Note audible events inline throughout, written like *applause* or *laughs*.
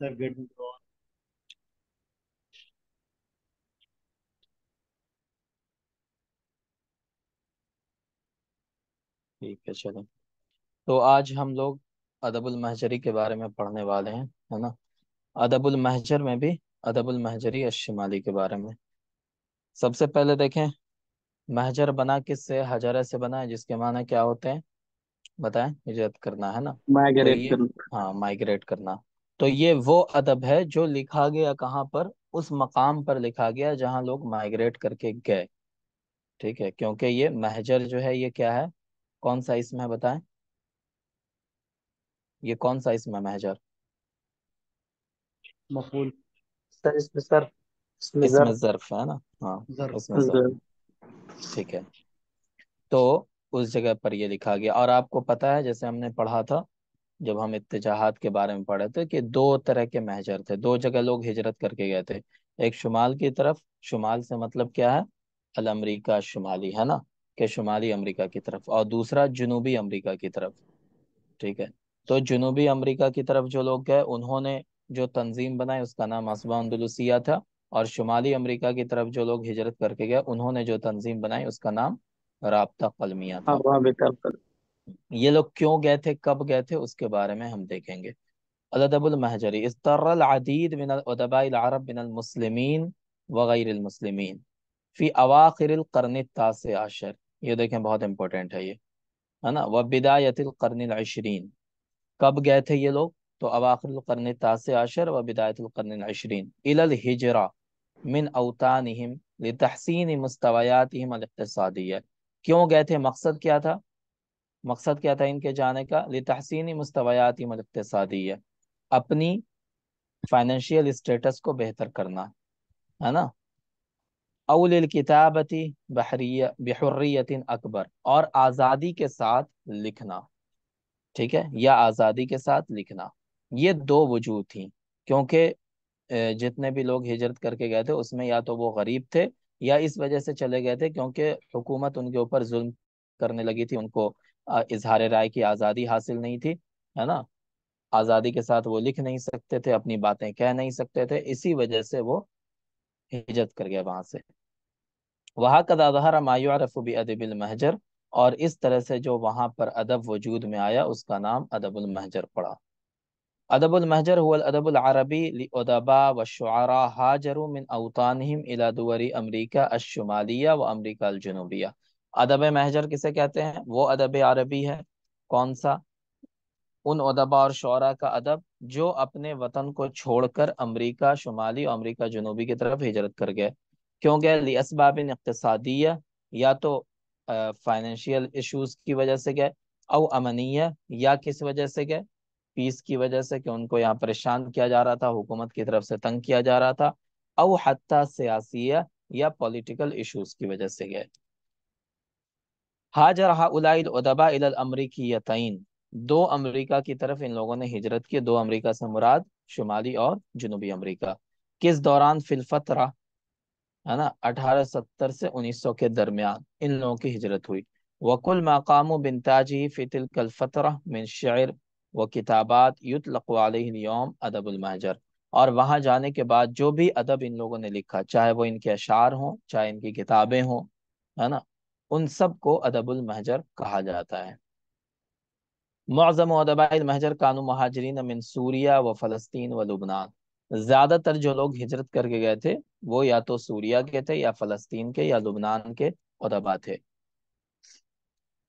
they're getting drawn. ठीक है चलो तो आज हम लोग अदबुल महजरी के बारे में पढ़ने वाले हैं है ना अदबुल महजर में भी अदबुल महजरी अशिमाली के बारे में सबसे पहले देखें महजर बना किससे हजरा से बना है जिसके माना क्या होते हैं बताएं हिजरत करना है ना माइग्रेट तो करना हाँ माइग्रेट करना तो ये वो अदब है जो लिखा गया कहाँ पर उस मकाम पर लिखा गया जहाँ लोग माइग्रेट करके गए ठीक है क्योंकि ये महजर जो है ये क्या है कौन सा इसमें है बताएं ये कौन सा इसमें महजर मफूल सर इसमें सर इसमें जर्फ है ना हाँ ठीक है तो उस जगह पर ये लिखा गया और आपको पता है जैसे हमने पढ़ा था जब हम इत्तेजाहात के बारे में पढ़े थे कि दो तरह के महजर थे दो जगह लोग हिजरत करके गए थे एक शुमाल की तरफ शुमाल से मतलब क्या है अल अमरीका शुमाली है ना कि शुमाली अमरीका की तरफ और दूसरा जनूबी अमरीका की तरफ ठीक है तो जनूबी अमरीका की तरफ जो लोग गए उन्होंने जो तंजीम बनाई उसका नाम असबा था और शुमाली अमरीका की तरफ जो लोग हिजरत करके गए उन्होंने जो तंजीम बनाई उसका नाम रबता कलमिया था हाँ, ये लोग क्यों गए थे कब गए थे उसके बारे में हम देखेंगे अदबुलमहजरी इसदीद मिनदबाब वगैरमसलमिन फ़ी आशर ये देखें बहुत इंपॉर्टेंट है ये है ना वह कब गए थे ये लोग तो अवाखिरकर्न आशर व बिदायतकर्न अशरीन हिजरा मिन अवतानहम तहसीन अलसादिया क्यों गए थे मकसद क्या था मकसद क्या था इनके जाने का लितहसिन मुस्तवियात है अपनी फाइनेंशियल स्टेटस को बेहतर करना है ना अवल किताबती बहरिया अकबर और आज़ादी के साथ लिखना ठीक है या आज़ादी के साथ लिखना ये दो वजूह थी क्योंकि जितने भी लोग हिजरत करके गए थे उसमें या तो वो गरीब थे या इस वजह से चले गए थे क्योंकि हुकूमत उनके ऊपर जुल्म करने लगी थी उनको इजहार राय की आज़ादी हासिल नहीं थी है ना आज़ादी के साथ वो लिख नहीं सकते थे अपनी बातें कह नहीं सकते थे इसी वजह से वो हिजत कर गए वहां से वहा कदादहर मायूरफबी अदबिल महजर और इस तरह से जो वहाँ पर अदब वजूद में आया उसका नाम अदबुल महजर पड़ा अदबुल महजर हुआ अदबुल अरबी व शुरा हाजर मिन अवतानहिम अमरीका अशुमालिया व अमरीका अलजनूबिया अदब महजर किसे कहते हैं वो अदब अरबी है कौन सा उन अदबा और शरा का अदब जो अपने वतन को छोड़कर अमरीका शुमाली और अमरीका जनूबी की तरफ हिजरत कर गए क्यों गए लियसबाबिन इकतसादिया या तो फाइनेंशियल इश्यूज की वजह से गए और अमनिया या किस वजह से गए पीस की वजह से कि उनको यहाँ परेशान किया जा रहा था हुकूमत की तरफ से तंग किया जा रहा था और हती सियासी या पॉलिटिकल इश्यूज की वजह से गए हाजर उलाबा अमरीकीयतन दो अमरीका की तरफ इन लोगों ने हिजरत की दो अमरीका से मुराद शुमाली और जनूबी अमरीका किस दौरान फिलफतरा है ना अठारह सत्तर से उन्नीस सौ के दरमियान इन लोगों की हिजरत हुई वकुल मकाम बिनताजी फितिल कलफतरा मिन शायर व किताबात युतलकवालयोम अदबुलमहजर और वहाँ जाने के बाद जो भी अदब इन लोगों ने लिखा चाहे वो इनके अशार हों चाहे इनकी किताबें हों है ना उन सब को अदबुल महजर कहा जाता है मौजम अदबाइल महजर कानू महाजरीन मिन सूरिया व फ़लस्तीन व लुबनान ज़्यादातर जो लोग हिजरत करके गए थे वो या तो सूरिया के थे या फ़लस्तीन के या लुबनान के अदबा थे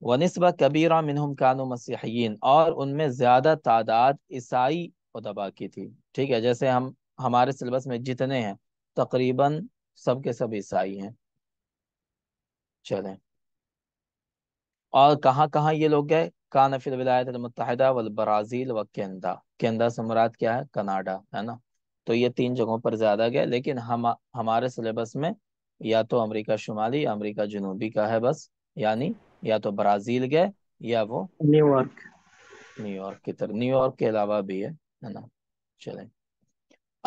वनस्बा कबीरा मिनहम कानू मसीहयन और उनमें ज़्यादा तादाद ईसाई अदबा की थी ठीक है जैसे हम हमारे सिलेबस में जितने हैं तकरीबन सब के सब ईसाई हैं चलें और कहाँ कहाँ ये लोग गए कानफिल फिल विलायत मुतहदा वल ब्राज़ील व केंदा केंदा से मुराद क्या है कनाडा है ना तो ये तीन जगहों पर ज़्यादा गए लेकिन हम हमारे सिलेबस में या तो अमेरिका शुमाली या अमरीका जनूबी का है बस यानी या तो ब्राज़ील गए या वो न्यूयॉर्क न्यूयॉर्क की तरफ न्यूयॉर्क के अलावा भी है है ना चले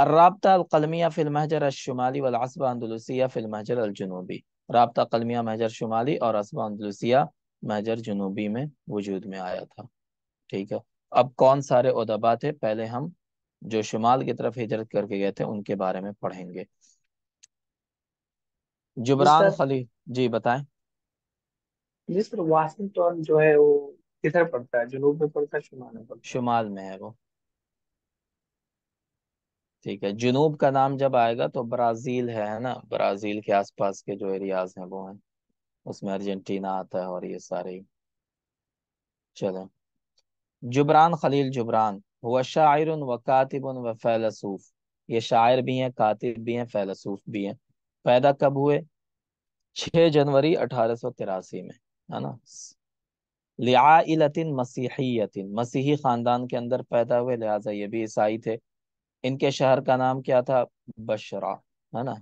अर्राबता अलकलमिया फिल महजर अशुमाली वल असबा फिल महजर अलजनूबी रबता कलमिया महजर शुमाली और असबा अंदलुसिया मेजर जनूबी में वजूद में आया था ठीक है अब कौन सारे उदबा थे पहले हम जो शुमाल की तरफ हिजरत करके गए थे उनके बारे में पढ़ेंगे जुबरान खली जी बताएं वाशिंगटन जो है वो किधर पड़ता है जुनूब में पड़ता है शुमाल में पड़ता है शुमाल में है वो ठीक है जुनूब का नाम जब आएगा तो ब्राज़ील है ना ब्राज़ील के आसपास के जो एरियाज हैं वो हैं उसमें अर्जेंटीना आता है और ये सारे चलो जुबरान खलील जुबरान हुआ शायर व कातिब व फैलसूफ ये शायर भी हैं कातिब भी हैं फैलसूफ भी हैं पैदा कब हुए 6 जनवरी अठारह में है ना लियालतिन मसीहियतिन मसीही खानदान के अंदर पैदा हुए लिहाजा ये भी ईसाई थे इनके शहर का नाम क्या था बशरा है ना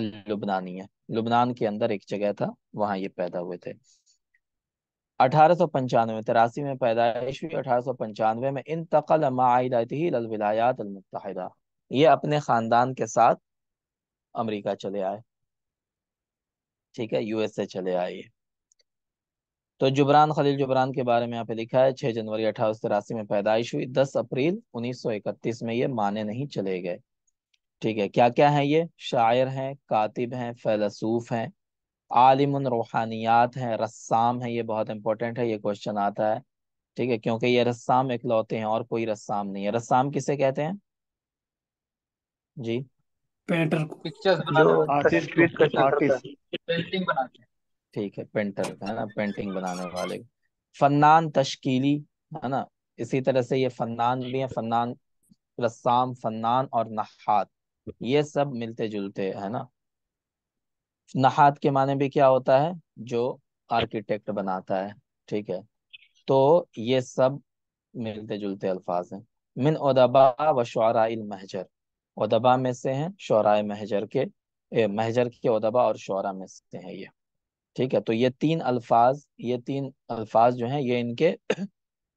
लुबनानी है लुबनान के अंदर एक जगह था वहां ये पैदा हुए थे अठारह सौ पंचानवे तिरासी में पैदाइश हुई अठारह सौ पंचानवे में इन तकल मिलायात अलमुतहदा ये अपने ख़ानदान के साथ अमेरिका चले आए ठीक है यूएसए चले आए ये तो जुबरान खलील जुबरान के बारे में यहाँ पे लिखा है छह जनवरी अठारह सौ तिरासी में पैदाइश हुई दस अप्रैल उन्नीस सौ इकतीस में ये माने नहीं चले गए ठीक है क्या क्या है ये शायर हैं कातिब हैं फैलसूफ हैं आलिम रूहानियात हैं रस्साम हैं ये बहुत इंपॉर्टेंट है ये क्वेश्चन आता है ठीक है क्योंकि ये रस्साम इकलौते हैं और कोई रस्साम नहीं है रस्साम किसे कहते हैं जी पेंटर ठीक है पेंटर है ना पेंटिंग बनाने वाले फन्नान तश्कीली है ना इसी तरह से ये फन्नान भी है फन्नान रस्साम फन्नान और नहात ये सब मिलते जुलते है ना नहात के माने भी क्या होता है जो आर्किटेक्ट बनाता है ठीक है तो ये सब मिलते जुलते अल्फाज हैं मिन उदबा व शुरा महजर उदबा में से हैं शुरा महजर के ए, महजर के उदबा और शुरा में से हैं ये ठीक है तो ये तीन अल्फाज ये तीन अल्फाज जो हैं ये इनके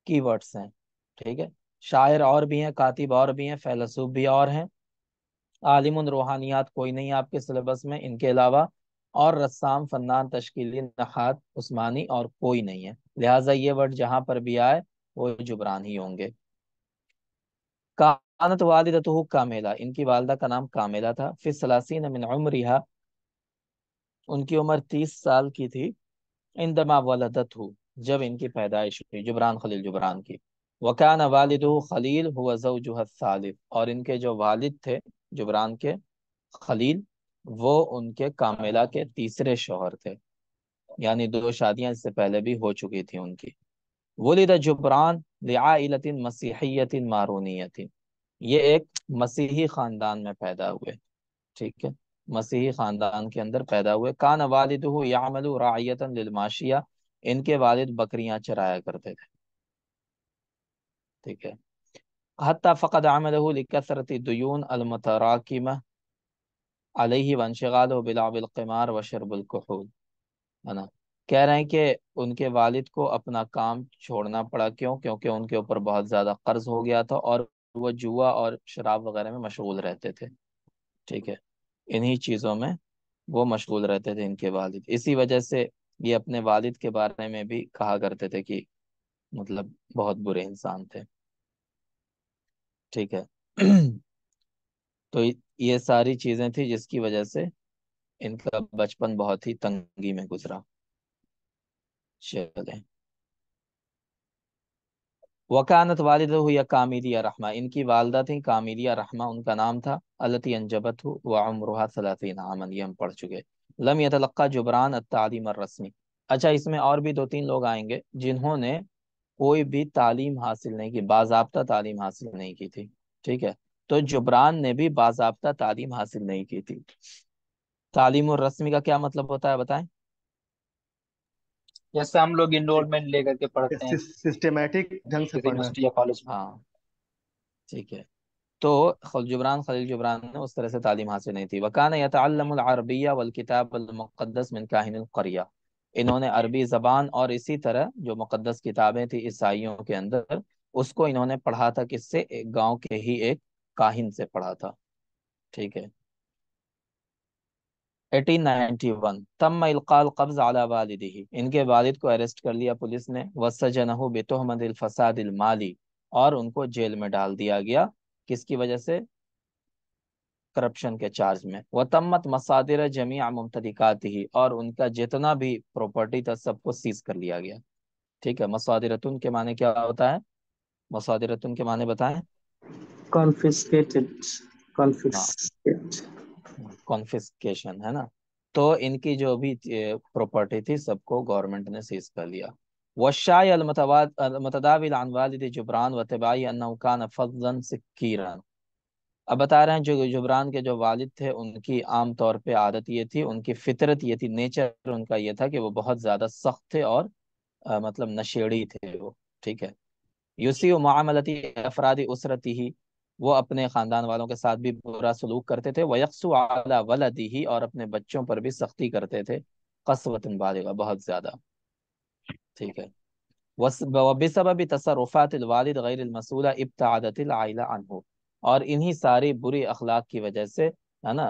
कीवर्ड्स *clears throat* हैं ठीक है शायर और भी हैं कातिब और भी हैं फैलसूफ भी और हैं आलिम रूहानियात कोई नहीं आपके सिलेबस में इनके अलावा और रस्साम फन्नान तश्कीली नखात उस्मानी और कोई नहीं है लिहाजा ये वर्ड जहाँ पर भी आए वो जुबरान ही होंगे कानत वालदतह कामेला इनकी वालदा का नाम कामेला था फिर सलासीन मिन उम्रिहा उनकी उम्र तीस साल की थी इंदमा हु जब इनकी पैदाइश हुई जुबरान खलील जुबरान की वकान वालद खलील हुआ जो जुहत सालिफ और इनके जो वालिद थे जुबरान के खलील वो उनके कामिला के तीसरे शोहर थे यानी दो शादियां इससे पहले भी हो चुकी थी उनकी वलिद जुबरान लियालतिन मसीहतिन मारूनीतिन ये एक मसीही ख़ानदान में पैदा हुए ठीक है मसीही ख़ानदान के अंदर पैदा हुए कान वालद यामल इनके वालिद बकरियां चराया करते थे ठीक है لكثرة الديون المتراكمة عليه وانشغاله بلعب القمار وشرب है ना कह रहे हैं कि उनके वालिद को अपना काम छोड़ना पड़ा क्यों क्योंकि उनके ऊपर बहुत ज़्यादा कर्ज हो गया था और वो जुआ और शराब वगैरह में मशगूल रहते थे ठीक है इन्हीं चीज़ों में वो मशगूल रहते थे इनके वालिद इसी वजह से ये अपने वालिद के बारे में भी कहा करते थे कि मतलब बहुत बुरे इंसान थे ठीक है *clears throat* तो ये सारी चीजें थी जिसकी वजह से इनका बचपन बहुत ही तंगी में गुजरा चले वकानत वालिद या कामिरिया रहमा इनकी वालदा थी कामिरिया रहमा उनका नाम था अलती अंजबत वमरहा सलातीन आमन ये हम पढ़ चुके लम यतलक्का जुबरान तालीम रस्मी अच्छा इसमें और भी दो तीन लोग आएंगे जिन्होंने कोई भी तालीम हासिल नहीं की बाबा तालीम हासिल नहीं की थी ठीक है तो जुबरान ने भी बाबा तालीम हासिल नहीं की थी तालीम और रस्मी का क्या मतलब होता है बताएं जैसे हम लोग इनरोलमेंट लेकर के पढ़ते हैं सिस्टमैटिक ढंग से या कॉलेज हाँ ठीक है तो जुबरान खलील जुबरान ने उस तरह से तालीम हासिल नहीं थी वकान यतअल्लम अरबिया वल किताब अल मुक़द्दस मिन काहिन इन्होंने अरबी जबान और इसी तरह जो मुकदस किताबें थी ईसाइयों के अंदर उसको इन्होंने पढ़ा था किससे एक गांव के ही एक काहिन से पढ़ा था ठीक है 1891 तम इलकाल कब्ज आला वालिदी इनके वालिद को अरेस्ट कर लिया पुलिस ने वसजनहु बेतोहमद फसाद माली और उनको जेल में डाल दिया गया किसकी वजह से करप्शन के चार्ज में वतम्मत मसादिर जमी मुमतदिकात ही और उनका जितना भी प्रॉपर्टी था सबको सीज कर लिया गया ठीक है मसादिरतुन के माने क्या होता है मसादिरतुन के माने बताएं कॉन्फिस्केटेड कॉन्फिस्केशन हाँ। है ना तो इनकी जो भी प्रॉपर्टी थी सबको गवर्नमेंट ने सीज कर लिया वशाई वशाय मतदाविल जुबरान वतबाई अनकान फजन सिक्कीरन अब बता रहे हैं जो जुबरान के जो वालिद थे उनकी आम तौर पे आदत ये थी उनकी फितरत ये थी नेचर उनका ये था कि वो बहुत ज़्यादा सख्त थे और आ, मतलब नशेड़ी थे वो ठीक है यूसी मामलती अफरादी उसरती ही वो अपने ख़ानदान वालों के साथ भी बुरा सलूक करते थे वयकसु आला वलदी ही और अपने बच्चों पर भी सख्ती करते थे कसवतन बालिगा बहुत ज़्यादा ठीक है बेसबी तसरफ़ात वालद गैर मसूला इब्तादत आइला अनहू और इन्हीं सारी बुरी अखलाक की वजह से है ना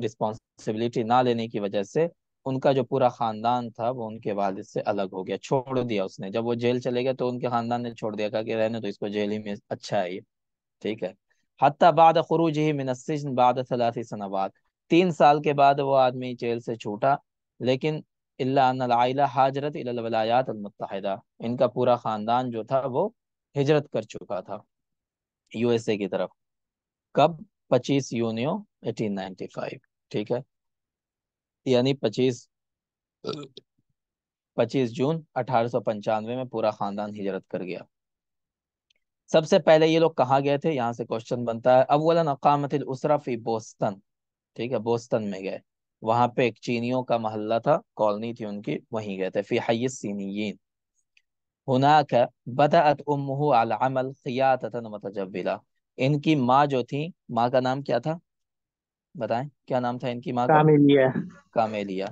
रिस्पॉन्सिबिलिटी ना लेने की वजह से उनका जो पूरा खानदान था वो उनके वालिद से अलग हो गया छोड़ दिया उसने जब वो जेल चले गए तो उनके खानदान ने छोड़ दिया कहा कि रहने तो इसको जेल ही में अच्छा है ये ठीक है हत्या बाद खरूज ही मिनसिन बाद सनाबाद तीन साल के बाद वो आदमी जेल से छूटा लेकिन अल्लाह हाजरत अलमतहदा इनका पूरा ख़ानदान जो था वो हिजरत कर चुका था यूएसए की तरफ कब 25 यूनियो 1895 ठीक है यानी 25 25 जून अठारह में पूरा खानदान हिजरत कर गया सबसे पहले ये लोग कहाँ गए थे यहाँ से क्वेश्चन बनता है वाला नकामत उसरा फी बोस्तन ठीक है बोस्तन में गए वहां पे एक चीनियों का महल्ला था कॉलोनी थी उनकी वहीं गए थे फी हय सीनियन हुनाक बदअत उम्मू अलमल खियातन मतजबिला इनकी माँ जो थी माँ का नाम क्या था बताएं क्या नाम था इनकी माँ का कामेलिया कामेलिया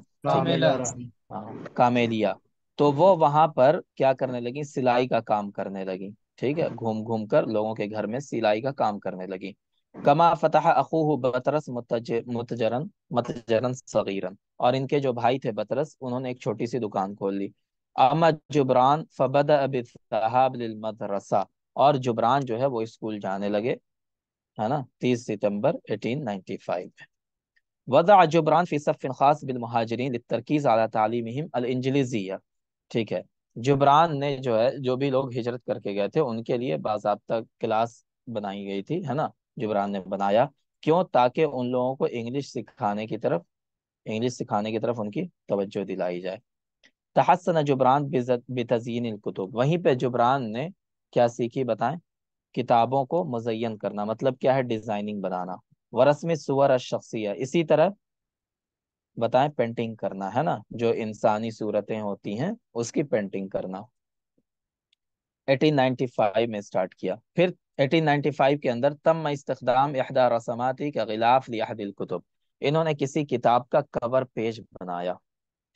हाँ, कामेलिया तो वो वहां पर क्या करने लगी सिलाई का काम करने लगी ठीक है घूम घूम कर लोगों के घर में सिलाई का काम करने लगी कमा फतह अखूह बतरस मुतजरन मतजरन सगीरन और इनके जो भाई थे बतरस उन्होंने एक छोटी सी दुकान खोल ली अमा जुबरान फ़बद अबिसहाबलमदरसा और जुबरान जो है वो स्कूल जाने लगे है ना तीस सितम्बर एटीन नाइनटी फाइव में जुबरान फ़ीसफ़िन ख़ास महाजरीन तरकीज़ अला तालीम ठीक है जुबरान ने जो है जो भी लोग हिजरत करके गए थे उनके लिए बाबा क्लास बनाई गई थी है ना जुबरान ने बनाया क्यों ताकि उन लोगों को इंग्लिश सिखाने की तरफ इंग्लिश सिखाने की तरफ उनकी तवज्जो दिलाई जाए तहसन जुबरान बेतजीन कुतुब वहीं पर जुबरान ने क्या सीखी बताएं किताबों को मुजयन करना मतलब क्या है डिजाइनिंग बनाना में सुवर शख्सिया इसी तरह बताएं पेंटिंग करना है ना जो इंसानी सूरतें होती हैं उसकी पेंटिंग करना 1895 में स्टार्ट किया फिर 1895 के अंदर तम इस्तेदाम अहदा रसमाती के खिलाफ दिल कुतुब इन्होंने किसी किताब का कवर पेज बनाया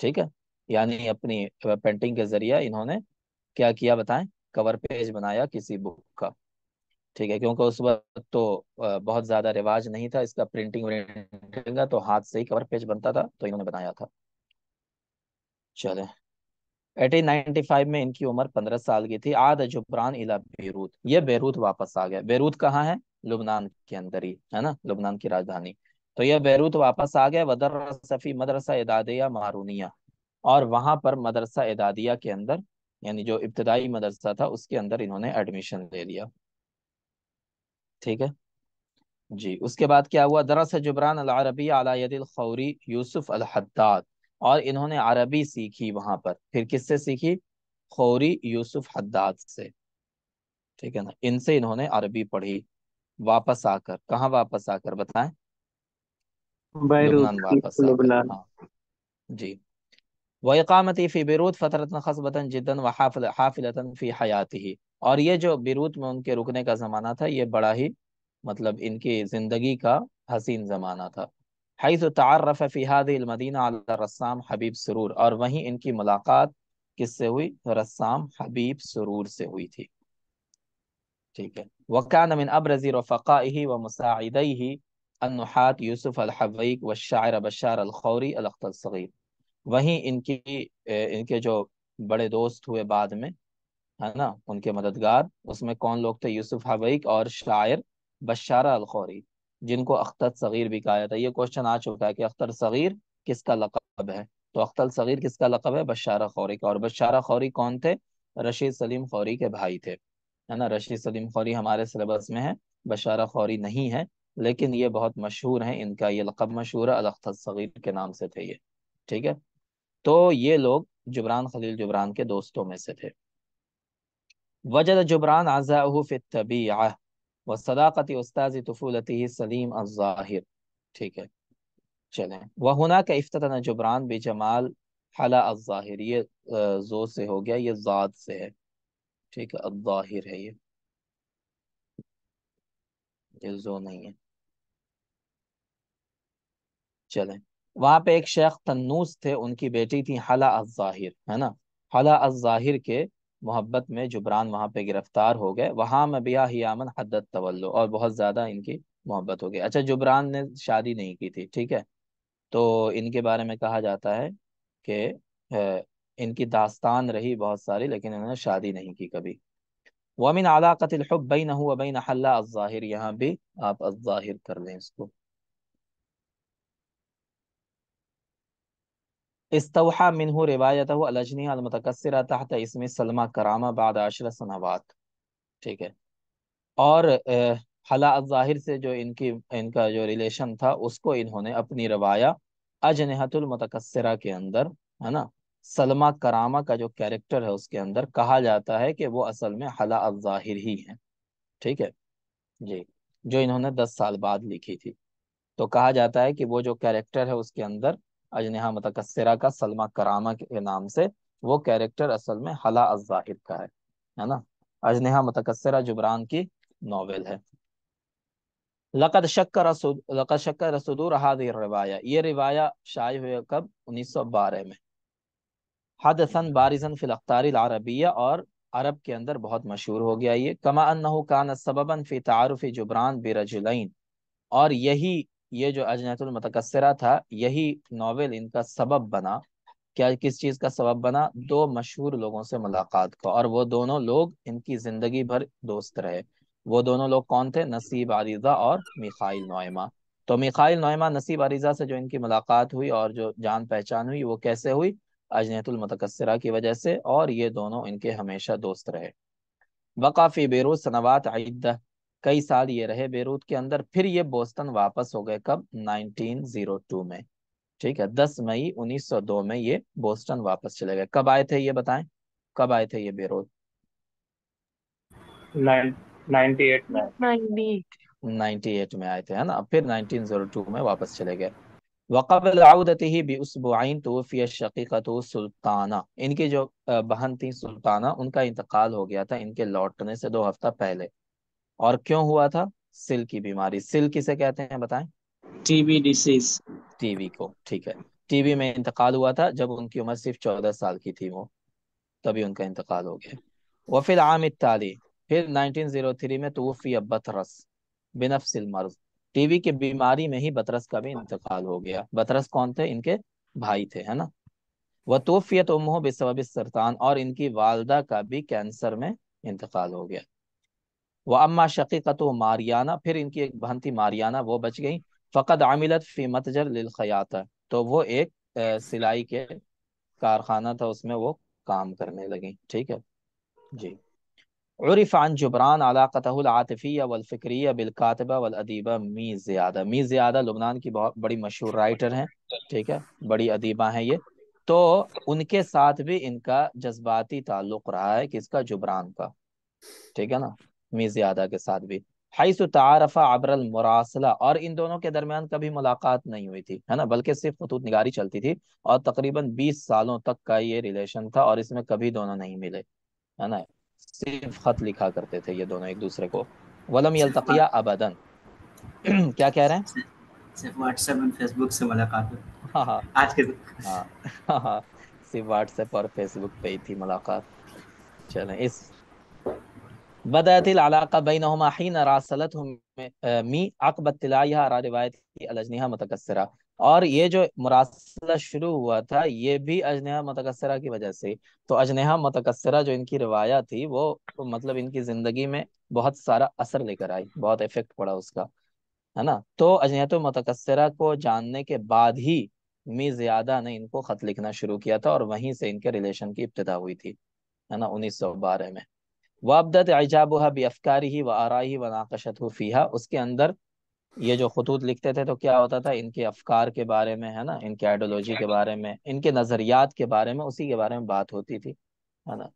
ठीक है यानी अपनी पेंटिंग के जरिए इन्होंने क्या किया बताएं कवर पेज बनाया किसी बुक का ठीक है क्योंकि उस वक्त तो बहुत ज्यादा रिवाज नहीं था इसका प्रिंटिंग का तो हाथ से ही कवर पेज बनता था तो इन्होंने बनाया था चले 1895 में इनकी उम्र 15 साल की थी आद जुबरान इला बेरूत ये बेरूत वापस आ गया बेरूत कहाँ है लुबनान के अंदर ही है ना लुबनान की राजधानी तो यह बैरूत वापस आ गया वदर सफी मदरसा इदादिया मारूनिया और वहाँ पर मदरसा इदादिया के अंदर यानी जो इब्तदाई मदरसा था उसके अंदर इन्होंने एडमिशन ले लिया ठीक है जी उसके बाद क्या हुआ दरअसल जुबरान अल अरबी अलादिल खौरी यूसुफ अल हद्दाद और इन्होंने अरबी सीखी वहाँ पर फिर किससे सीखी खौरी यूसुफ हद्दाद से ठीक है ना इनसे इन्होंने अरबी पढ़ी वापस आकर कहाँ वापस आकर बताएं वापस आकर हाँ जी वामती फ़ी बरूद फ़तरत खसबता जिदन व हाफिलतन फ़ी हयात ही और ये जो बरूद में उनके रुकने का ज़माना था ये बड़ा ही मतलब इनकी ज़िंदगी का हसीन ज़माना था हईस तारफ़ फ़िहादीमदीना रस्साम हबीब सरूर और वहीं इनकी मुलाकात किससे हुई रस्साम हबीब सरूर से हुई थी ठीक है वकान मिन अब्रजी ही व ही अनुहात यूसुफ़ अलहवैक व शायर बशार अलखौरी सगीर वहीं इनकी इनके जो बड़े दोस्त हुए बाद में है ना उनके मददगार उसमें कौन लोग थे यूसुफ हबैक और शायर बशारा अलखौरी जिनको अख्तर सगीर भी कहा जाता है ये क्वेश्चन आ चुका है कि अख्तर सगीर किसका लकब है तो अख्तर सगीर किसका लकब है बशारा खौरी का और बशारा खौरी कौन थे रशीद सलीम खौरी के भाई थे है ना रशीद सलीम खौरी हमारे सिलेबस में है बशारा खौरी नहीं है लेकिन ये बहुत मशहूर हैं इनका ये लकब मशहूर है अलख्तर सगीर के नाम से थे ये ठीक है तो ये लोग जुबरान खलील जुबरान के दोस्तों में से थे वजद जुबरान आज़ाफ़ितबी व सदाक़त उस्ताज़ तफूलती सलीम अज़ाहिर ठीक है चलें हुना का अफ्तान जुबरान बे जमाल हला अज़ाहिर ये जो से हो गया ये ज़ात से है ठीक है अज़ाहिर है ये ये जो नहीं है चलें वहाँ पे एक शेख तन्नूस थे उनकी बेटी थी हला अज़ाहिर है ना हला अज़ाहिर के मोहब्बत में जुबरान वहाँ पे गिरफ्तार हो गए वहाँ ही हियामन हदत तवल्लो और बहुत ज़्यादा इनकी मोहब्बत हो गई अच्छा जुबरान ने शादी नहीं की थी ठीक है तो इनके बारे में कहा जाता है कि इनकी दास्तान रही बहुत सारी लेकिन इन्होंने शादी नहीं की कभी वमिन अलाक़त हब बैन हल्ला अज़ाहिर यहाँ भी आप अज़ाहिर कर लें इसको इस्तवा मिनहू रिवायत अलजनियामतकसरा तहत इसमें सलमा करामा बाद आशर सनावात ठीक है और हला ज़ाहिर से जो इनकी इनका जो रिलेशन था उसको इन्होंने अपनी रवाया अजनहतुलमतकसरा के अंदर है ना सलमा करामा का जो कैरेक्टर है उसके अंदर कहा जाता है कि वो असल में हला ज़ाहिर ही है ठीक है जी जो इन्होंने दस साल बाद लिखी थी तो कहा जाता है कि वो जो कैरेक्टर है उसके अंदर अजनहा मतकसरा का सलमा करामा के नाम से वो कैरेक्टर असल में हला अजाहिर का है है ना अजनहा मतकसरा जुबरान की नावल है लकद शक्कर लकद शक्कर रसूदूर हादिर रिवाया ये रिवाया शाय हुए कब 1912 में हद सन बारिजन फिल अरबिया और अरब के अंदर बहुत मशहूर हो गया ये कमा अन्ना कान सबबन फी तारफ़ जुबरान बिरजलैन और यही ये जो मतकसरा था यही नावल इनका सबब बना क्या किस चीज़ का सबब बना दो मशहूर लोगों से मुलाकात का और वो दोनों लोग इनकी ज़िंदगी भर दोस्त रहे वो दोनों लोग कौन थे नसीब आरिजा और मिखाइल नोयमा तो मिखाइल नोयमा नसीब आरिजा से जो इनकी मुलाकात हुई और जो जान पहचान हुई वो कैसे हुई मतकसरा की वजह से और ये दोनों इनके हमेशा दोस्त रहे वक़ाफ़ी बेरोज सनवात कई साल ये रहे बेरूत के अंदर फिर ये बोस्टन वापस हो गए कब 1902 में ठीक है 10 मई 1902 में ये बोस्टन वापस चले गए कब आए थे ये बताएं कब आए थे ये बेरूत 98 में में आए थे है ना फिर 1902 में वापस चले गए वक़बल आउदती शकीक़त सुल्ताना इनकी जो बहन थी सुल्ताना उनका इंतकाल हो गया था इनके लौटने से दो हफ्ता पहले और क्यों हुआ था सिल की बीमारी सिल किसे कहते हैं बताएं टीबी डिसीज टीबी को ठीक है टीबी में इंतकाल हुआ था जब उनकी उम्र सिर्फ चौदह साल की थी वो तभी उनका इंतकाल हो गया वह फिर आम इताली फिर 1903 में तो बतरस बिनफसिल मर्ज टीबी की बीमारी में ही बतरस का भी इंतकाल हो गया बतरस कौन थे इनके भाई थे है ना वह तोफ़ियत उम्मो बेसबब सरतान और इनकी वालदा का भी कैंसर में इंतकाल हो गया व अम्मा शकीक़त मारियाना फिर इनकी एक बहन थी मारियाना वो बच गई फ़कत आमिलत फ़ी मतजर लिलखयाता तो वो एक सिलाई के कारखाना था उसमें वो काम करने लगी ठीक है जी उरिफान जुबरान आतफिया वलफ़िक्रिया बिलकातबा अदीबा मी ज़्यादा मी ज़्यादा लुबनान की बहुत बड़ी मशहूर राइटर हैं ठीक है बड़ी अदीबा हैं ये तो उनके साथ भी इनका जज्बाती ताल्लुक़ रहा है किसका जुबरान का ठीक है ना मीजियादा के साथ भी हईस तारफ़ा अबरल मुरासला और इन दोनों के दरमियान कभी मुलाकात नहीं हुई थी है ना बल्कि सिर्फ खतूत निगारी चलती थी और तकरीबन बीस सालों तक का ये रिलेशन था और इसमें कभी दोनों नहीं मिले है ना सिर्फ खत लिखा करते थे ये दोनों एक दूसरे को वलम यलतकिया अबदन *clears throat* क्या कह रहे हैं सिर्फ व्हाट्सएप और फेसबुक से मुलाकात हाँ हाँ आज के हाँ, हाँ हाँ सिर्फ व्हाट्सएप और फेसबुक पे ही थी मुलाकात चलें इस बदतलाका और ये जो मुरासला शुरू हुआ था ये भी अजनहा मतकसरा की वजह से तो अजनहा मतकसरा जो इनकी रवाया थी वो तो मतलब इनकी ज़िंदगी में बहुत सारा असर लेकर आई बहुत इफेक्ट पड़ा उसका है ना तो अजनहत तो मतकसरा को जानने के बाद ही मी ज़्यादा ने इनको ख़त लिखना शुरू किया था और वहीं से इनके रिलेशन की इब्तदा हुई थी है ना उन्नीस सौ बारह में वाबदत एजाबा अफकारी ही व आराही व नाकशत फ़ीहा उसके अंदर ये जो खतूत लिखते थे तो क्या होता था इनके अफकार के बारे में है ना इनके आइडियोलॉजी के बारे में इनके नज़रियात के बारे में उसी के बारे में बात होती थी है ना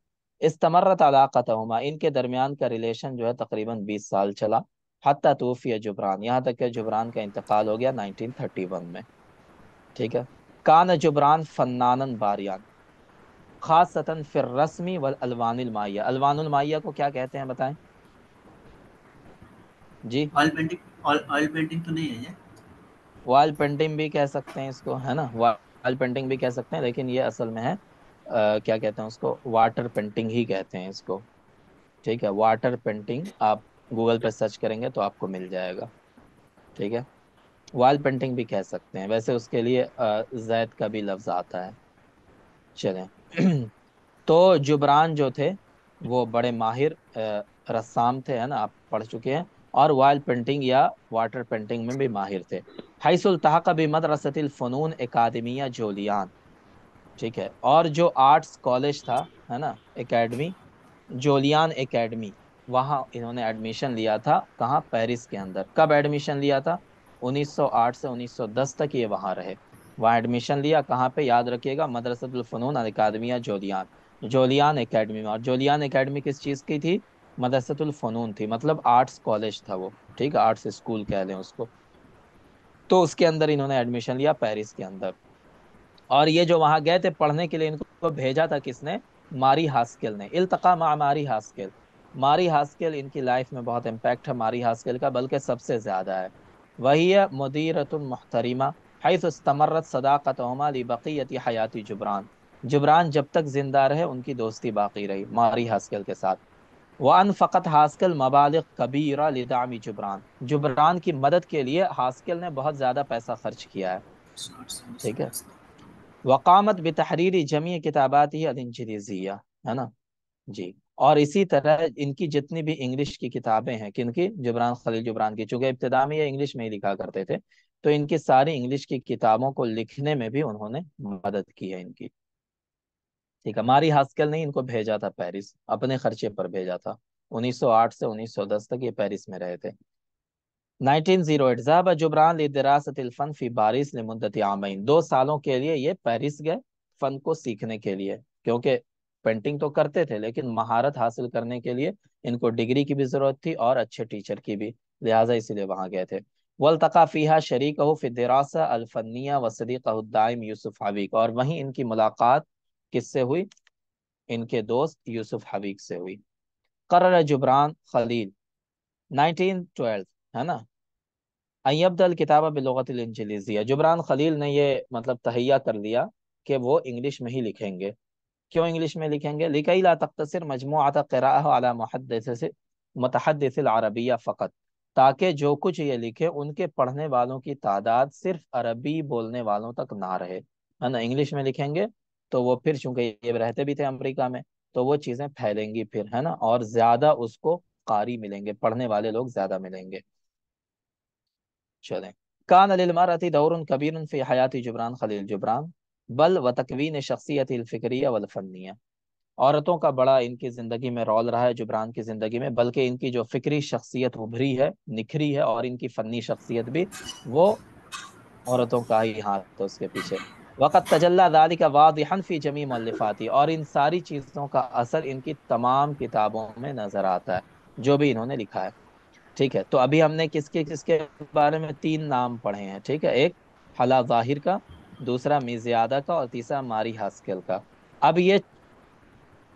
इस तमर्रत अलाकत हुमा इनके दरमियान का रिलेशन जो है तकरीबन बीस साल चला हती तूफिया जुबरान यहाँ तक के जुबरान का इंतकाल हो गया नाइनटीन थर्टी वन में ठीक है कान जुबरान फन्नानन बारियान खासतन फिर रस्मी वल अलवानमाया अलवानमाया को क्या कहते हैं बताएं जी ऑयल पेंटिंग ऑयल पेंटिंग तो नहीं है ये वॉल पेंटिंग भी कह सकते हैं इसको है ना वॉल पेंटिंग भी कह सकते हैं लेकिन ये असल में है आ, क्या कहते हैं उसको वाटर पेंटिंग ही कहते हैं इसको ठीक है वाटर पेंटिंग आप गूगल पर सर्च करेंगे तो आपको मिल जाएगा ठीक है वॉल पेंटिंग भी कह सकते हैं वैसे उसके लिए जैद का भी लफ्ज़ आता है चलें *clears throat* तो जुबरान जो थे वो बड़े माहिर रस्साम थे है ना आप पढ़ चुके हैं और वाइल पेंटिंग या वाटर पेंटिंग में भी माहिर थे हईसुलतहाका भी फ़नून अकादमिया जोलियान ठीक है और जो आर्ट्स कॉलेज था है ना एकेडमी जोलियान एकेडमी वहाँ इन्होंने एडमिशन लिया था कहाँ पेरिस के अंदर कब एडमिशन लिया था 1908 से 1910 तक ये वहाँ रहे वहाँ एडमिशन लिया कहाँ पे याद रखिएगा मदरसतफ़नून अकादमिया जोलियान जोलियान एकेडमी में और जोलियान एकेडमी किस चीज़ की थी मदरसतलफनून थी मतलब आर्ट्स कॉलेज था वो ठीक है आर्ट्स स्कूल कह लें उसको तो उसके अंदर इन्होंने एडमिशन लिया पेरिस के अंदर और ये जो वहाँ गए थे पढ़ने के लिए इनको भेजा था किसने मारी हास्किल ने इल्तका मा मारी हास्किल मारी हास्किल इनकी लाइफ में बहुत इम्पेक्ट है मारी हास्किल का बल्कि सबसे ज़्यादा है वही है मदीरतुल मुहतरिमा हैतमरत सदाकत बक़ीत हयाती जुबरान जुबरान जब तक ज़िंदा रहे उनकी दोस्ती बाकी रही मारी हासकल के साथ वान फ़कत हासकल मबालग कबीरा लिदामी जुबरान जुबरान की मदद के लिए हासकल ने बहुत ज़्यादा पैसा खर्च किया है ठीक है वकामत बतहरीरी जमी किताबात ही अलजरीजिया है ना जी और इसी तरह इनकी जितनी भी इंग्लिश की किताबें हैं किनकी जुबरान खलील जुबरान की चूँकि इब्तदा में ये इंग्लिश में ही लिखा करते थे तो इनकी सारी इंग्लिश की किताबों को लिखने में भी उन्होंने मदद की है इनकी ठीक है मारी हास्कल ने इनको भेजा था पेरिस अपने खर्चे पर भेजा था 1908 से 1910 तक ये पेरिस में रहे थे 1908 जुबरान लिदरासत फ़न फ़ी बारिस दो सालों के लिए ये पेरिस गए फ़न को सीखने के लिए क्योंकि पेंटिंग तो करते थे लेकिन महारत हासिल करने के लिए इनको डिग्री की भी ज़रूरत थी और अच्छे टीचर की भी लिहाजा इसीलिए वहां गए थे वलतका फ़िहा शरीक हो फिदरासा अलफनिया वसदीक़ाम यूसुफ हबीक और वहीं इनकी मुलाकात किससे हुई इनके दोस्त यूसुफ हबीक से हुई कर जुबरान खलील नाइनटीन ट्वेल्व है ना अयबदल किताबा बिलोगतलजलिजिया जुबरान खलील ने ये मतलब तहैया कर लिया कि वो इंग्लिश में ही लिखेंगे क्यों इंग्लिश में लिखेंगे लिकई ला तख्तर मजमू आता कराह अला अरबिया फ़कत ताकि जो कुछ ये लिखे उनके पढ़ने वालों की तादाद सिर्फ अरबी बोलने वालों तक ना रहे है ना इंग्लिश में लिखेंगे तो वो फिर चूंकि ये रहते भी थे अमेरिका में तो वो चीज़ें फैलेंगी फिर है ना और ज़्यादा उसको कारी मिलेंगे पढ़ने वाले लोग ज़्यादा मिलेंगे चले कान अलमारती दौर कबीर फ़ी हयाती जुबरान खलील जुबरान बल व तकवीन शख्सियत फ़िक्रिया वलफनिया औरतों का बड़ा इनकी ज़िंदगी में रोल रहा है जुबरान की ज़िंदगी में बल्कि इनकी जो फ़िक्री शख्सियत उभरी है निखरी है और इनकी फ़नी शख्सियत भी वो औरतों का ही हाथ तो उसके पीछे वक़्त तजल्ला दादी का वाद हनफी जमी मल्लफ़ाती और इन सारी चीज़ों का असर इनकी तमाम किताबों में नज़र आता है जो भी इन्होंने लिखा है ठीक है तो अभी हमने किसके किसके बारे में तीन नाम पढ़े हैं ठीक है एक हला जाहिर का दूसरा मिजियादा का और तीसरा मारी हास्किल का अब ये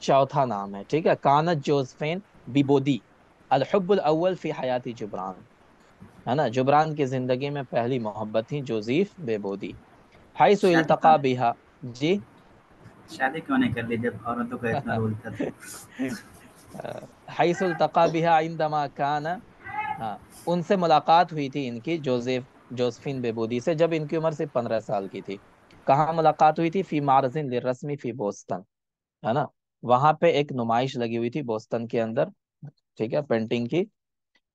चौथा नाम है ठीक है कानत जोसफेन बिबोदी अलहब्बुल फ़ी हयाती जुबरान है ना जुबरान की ज़िंदगी में पहली मोहब्बत थी जोजीफ बेबोदी हाई सो इल्तका बिहा जी शादी क्यों नहीं कर ली जब औरतों का इतना *laughs* रोल था हाई सो इल्तका बिहा इंदमा कान हाँ उनसे मुलाकात हुई थी इनकी जोजेफ जोसफिन बेबोदी से जब इनकी उम्र सिर्फ पंद्रह साल की थी कहाँ मुलाकात हुई थी फी मारजिन रस्मी फी बोस्तन है ना वहां पे एक नुमाइश लगी हुई थी बोस्टन के अंदर ठीक है पेंटिंग की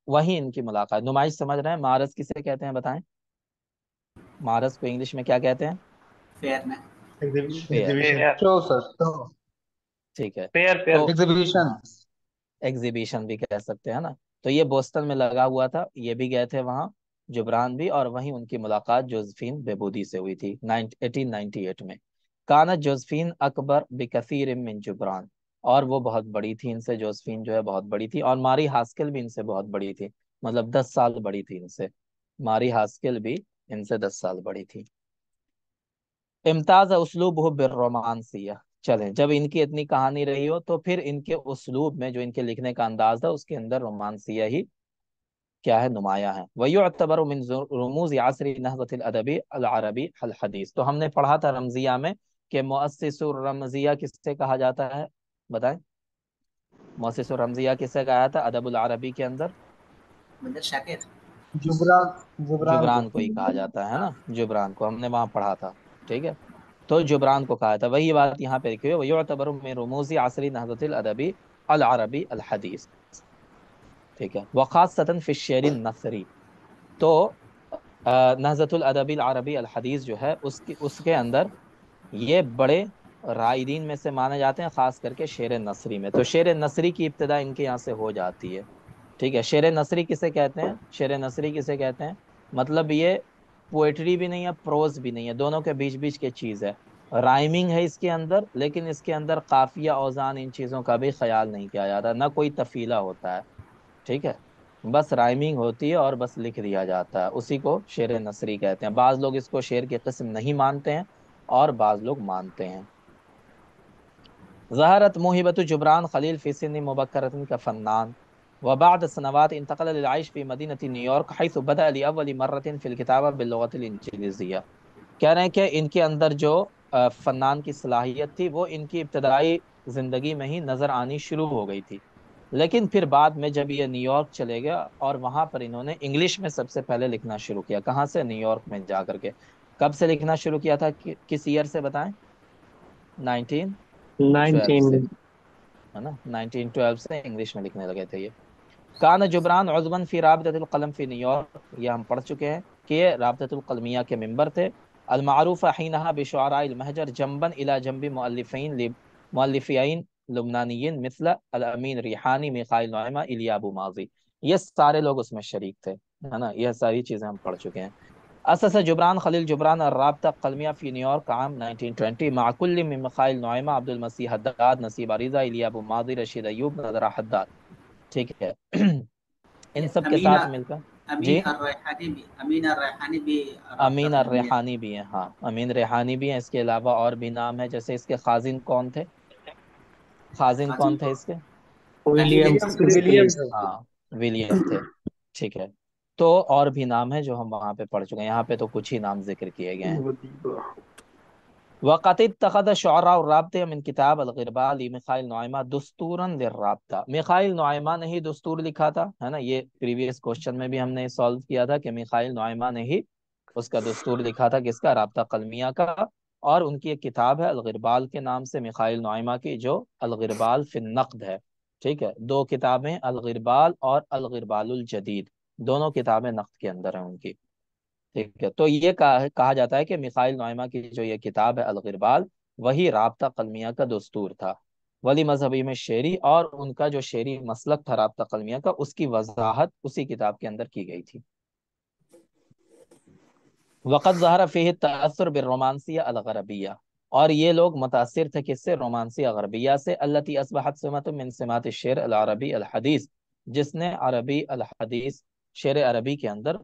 वहीं इनकी मुलाकात नुमाइश समझ रहे हैं मारस किसे कहते हैं बताएं मारस को इंग्लिश में क्या कहते हैं ठीक है एग्जीबिशन एग्जीबिशन तो भी कह सकते हैं ना तो ये बोस्तन में लगा हुआ था ये भी गए थे वहां जुबरान भी और वहीं उनकी मुलाकात जोजफीन बेबूदी से हुई थी 1898 में काना जोसफीन अकबर बेकसर मिन जुबरान और वो बहुत बड़ी थी इनसे जोसफीन जो है बहुत बड़ी थी और मारी हास्किल भी इनसे बहुत बड़ी थी मतलब दस साल बड़ी थी इनसे मारी हास्किल भी इनसे दस साल बड़ी थी इम्ताज उसलूब हो बिररोमानसिया चले जब इनकी इतनी कहानी रही हो तो फिर इनके उसलूब में जो इनके लिखने का अंदाज था उसके अंदर रोमानसिया ही क्या है नुमाया है वही अकबर रमूज यासरी नहबतबी अरबी हदीस तो हमने पढ़ा था रमजिया में कि मुअसरमजिया किससे कहा जाता है बताएं मुअसरमजिया किससे कहा था अदबुल अरबी के अंदर जुबरान जुबरान को ही कहा जाता है ना जुबरान को हमने वहाँ पढ़ा था ठीक है तो जुबरान को कहा था वही बात यहाँ पे लिखी हुई वही में रमोजी आसरी अदबी अल अरबी अल हदीस ठीक है वक़ास सतन फ़िशर नसरी तो अदबी अल अरबी अल हदीस जो है उसकी उसके अंदर ये बड़े रायदीन में से माने जाते हैं ख़ास करके शेर नसरी में तो शेर नसरी की इब्तदा इनके यहाँ से हो जाती है ठीक है शेर नसरी किसे कहते हैं शेर नसरी किसे कहते हैं मतलब ये पोइट्री भी नहीं है प्रोज भी नहीं है दोनों के बीच बीच के चीज़ है राइमिंग है इसके अंदर लेकिन इसके अंदर काफिया औजान इन चीज़ों का भी ख्याल नहीं किया जाता ना कोई तफीला होता है ठीक है बस राइमिंग होती है और बस लिख दिया जाता है उसी को शेर नसरी कहते हैं बाज़ लोग इसको शेर की कस्म नहीं मानते हैं और बाज लोग मानते हैं ज़हरत मोहिबत जुबरान खलील फ़िसन मुबकरतिन का फ़नान वबाद सनवात इंतकलश फ़ी मदीनती न्यूयॉर्क हईस अली अवली मरतिन फ़िलकिताबा बिलतलजिया कह रहे हैं कि इनके अंदर जो फ़नान की सलाहियत थी वो इनकी इब्तदाई ज़िंदगी में ही नज़र आनी शुरू हो गई थी लेकिन फिर बाद में जब ये न्यूयॉर्क चले गए और वहाँ पर इन्होंने इंग्लिश में सबसे पहले लिखना शुरू किया कहाँ से न्यूयॉर्क में जा कर के कब से लिखना शुरू किया था कि, किस ईयर से बताएं 19 है ना 1912 से इंग्लिश में लिखने लगे थे ये कान जुबरान उजमन फी राबतम फ़ी न्यूयॉर्क ये हम पढ़ चुके हैं कि ये राबतलकलमिया के मेम्बर थे अलमारूफ़ हिनहा बशारामहजर जम्बन इला जम्बी मल्लिफ़ीन मल्लिफ़ियान लुबनानियन मिसल अमीन रिहानी मिखाइल नुमा इलियाबू माजी ये सारे लोग उसमें शरीक थे है ना ये सारी चीज़ें हम पढ़ चुके हैं असस جبران खलील جبران अर्राबता कलमिया في نيويورك عام 1920 من मखाइल नुमा عبد المسيح حداد नसीब अरीजा इलिया अबू ماضي رشيد अयूब नजरा حداد ठीक है इन सब के साथ मिलकर भी अमीन और रेहानी भी हैं हाँ अमीन रेहानी भी हैं इसके अलावा और भी नाम है जैसे इसके खाजिन कौन थे खाजिन कौन थे इसके विलियम हाँ विलियम थे ठीक है तो और भी नाम है जो हम वहां पे पढ़ चुके हैं यहाँ पे तो कुछ ही नाम जिक्र किए गए हैं वक़त तखद शरा रबते मिन किताब अलगरबा अली मिखाइल नुमा दस्तूरा रबता मिखाइल नुमा ने ही दस्तूर लिखा था है ना ये प्रीवियस क्वेश्चन में भी हमने सॉल्व किया था कि मिखाइल नुमा ने ही उसका दस्तूर लिखा था किसका रबता कलमिया का और उनकी एक किताब है अलगरबाल के नाम से मिखाइल नोयमा की जो अलगरबाल फिन नकद है ठीक है दो किताबें अलगरबाल और अलगरबाल जदीद दोनों किताबें नक्द के अंदर हैं उनकी ठीक है तो ये कहा, कहा जाता है कि मिसाइल नोयमा की जो ये किताब है अलगरबाल वही रबता कलमिया का दस्तूर था वली मजहबी में शेरी और उनका जो शेरी मसलक था रबता कलमिया का उसकी वजाहत उसी किताब के अंदर की गई थी वक़्त जहरा फ़ी तसर बिरोमानसिया अलगरबिया और ये लोग मुतासर थे किससे रोमांसी अरबिया से अल्लती असबहत सुमत मिन शेर अल अलहदीस जिसने अरबी अलहदीस शेर अरबी के अंदर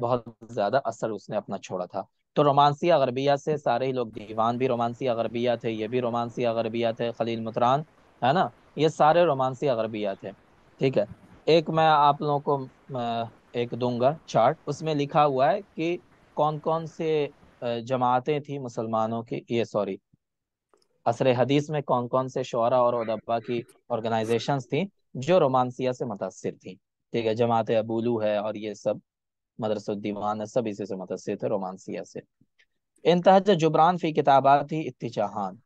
बहुत ज्यादा असर उसने अपना छोड़ा था तो रोमांसी अगरबिया से सारे ही लोग दीवान भी रोमांसी अगरबिया थे ये भी रोमांसी अगरबिया थे खलील मुतरान है ना ये सारे रोमांसी अगरबिया थे ठीक है एक मैं आप लोगों को एक दूंगा चार्ट उसमें लिखा हुआ है कि कौन कौन से जमातें थी मुसलमानों की ये सॉरी असर हदीस में कौन कौन से शुरा और उदबा की ऑर्गेनाइजेशंस थी जो रोमांसिया से मुतासर थी ठीक है जमात अबूलू है और ये सब मदरसदीवान है सब इसी से मुतसर थे रोमानसिया से इंतहज जुबरान फी किताबाती इतजाहान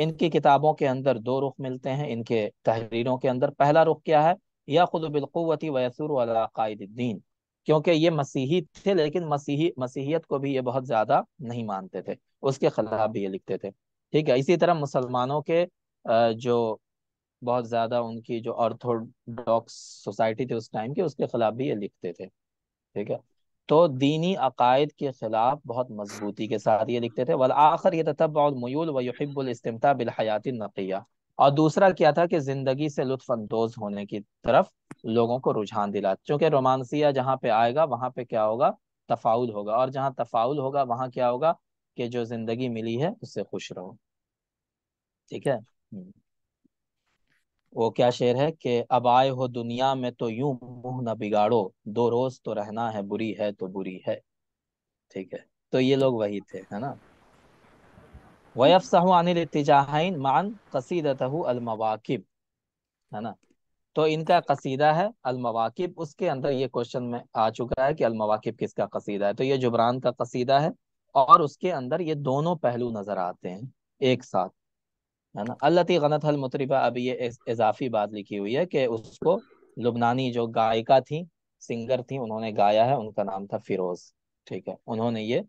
इनकी किताबों के अंदर दो रुख मिलते हैं इनके तहरीरों के अंदर पहला रुख क्या है या खुद बिलकुवती वसूरदीन क्योंकि ये मसीही थे लेकिन मसीही मसीहियत को भी ये बहुत ज़्यादा नहीं मानते थे उसके खिलाफ भी ये लिखते थे ठीक है इसी तरह मुसलमानों के जो बहुत ज़्यादा उनकी जो ऑर्थोडॉक्स सोसाइटी थी उस टाइम की उसके खिलाफ भी ये लिखते थे ठीक है तो दीनी अकायद के खिलाफ बहुत मजबूती के साथ ये लिखते थे वल आखिर ये तबमयूल वहबुलस्तमता बिलहयात नकिया और दूसरा क्या था कि ज़िंदगी से लुफानंदोज होने की तरफ लोगों को रुझान दिला चूंकि रोमांसिया जहाँ पे आएगा वहाँ पे क्या होगा तफाउल होगा और जहाँ तफाउल होगा वहाँ क्या होगा कि जो ज़िंदगी मिली है उससे खुश रहो ठीक है हम्म। वो क्या शेर है कि अब आए हो दुनिया में तो यूं मुंह ना बिगाड़ो दो रोज तो रहना है बुरी है तो बुरी है ठीक है तो ये लोग वही थे है ना वयफसहु अनिल इत्तिजाहैन मान कसीदतहु मवाकिब है ना तो इनका कसीदा है मवाकिब उसके अंदर ये क्वेश्चन में आ चुका है कि मवाकिब किसका कसीदा है तो ये जुबरान का कसीदा है और उसके अंदर ये दोनों पहलू नजर आते हैं एक साथ है ना अल्लती गनत हल मुतरिबा अभी ये इजाफी बात लिखी हुई है कि उसको लुबनानी जो गायिका थी सिंगर थी उन्होंने गाया है उनका नाम था फिरोज ठीक है उन्होंने ये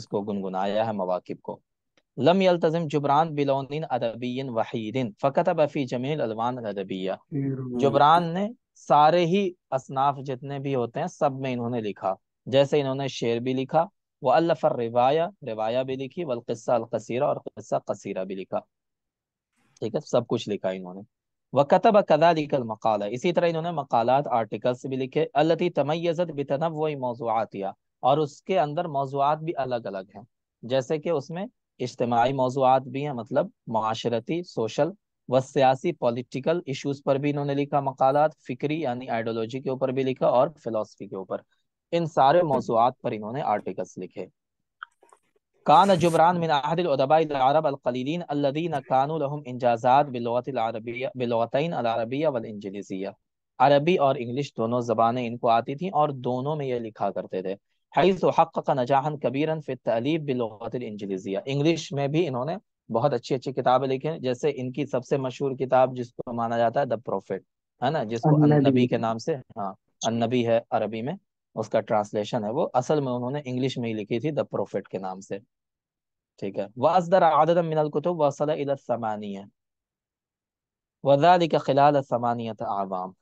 इसको गुनगुनाया है मवाकब को लम यल्तजम जुबरान बिलोनिन अदबीन वहीदिन फ़कत बफ़ी जमील अलवान अदबिया जुबरान ने सारे ही असनाफ जितने भी होते हैं सब में इन्होंने लिखा जैसे इन्होंने शेर भी लिखा व रिवाया रिवाया भी लिखी वलक़स्सा अलकसीरा और क़स्सा कसीरा भी लिखा ठीक है सब कुछ लिखा इन्होंने वकतब कदालिकल मकाला इसी तरह इन्होंने मकालत आर्टिकल्स भी लिखे अल्लती तमयजत बितनब वही मौजूदातिया और उसके अंदर मौजूद भी अलग अलग हैं जैसे कि उसमें इज्तमी मौजूद भी हैं मतलब माशरती सोशल व सियासी पॉलिटिकल इशूज पर भी इन्होंने लिखा मकालत फिक्री यानी आइडियोलॉजी के ऊपर भी लिखा और फिलोसफी के ऊपर इन सारे मौजूद पर इन्होंने आर्टिकल्स लिखे कान जुबरान मिन अहदबाब अलकलीन अल्लदीन कानू लहम इंजाजात बिलौतिन अलरबिया वलजलिसिया अरबी और इंग्लिश दोनों ज़बानें इनको आती थीं और दोनों में ये लिखा करते थे हईस हक़ का नजाहन कबीरन फिर तलीब बिलौतिनजलिसिया इंग्लिश में भी इन्होंने बहुत अच्छी अच्छी किताबें लिखी हैं जैसे इनकी सबसे मशहूर किताब जिसको माना जाता है द प्रोफेट है ना जिसको नबी के नाम से हाँ अन्नबी है अरबी में उसका ट्रांसलेशन है वो असल में उन्होंने इंग्लिश में ही लिखी थी द प्रोफिट के नाम से ठीक है वाजदर आदत मिनल तो वसल इलामानिया का खिलाल समानियत आवाम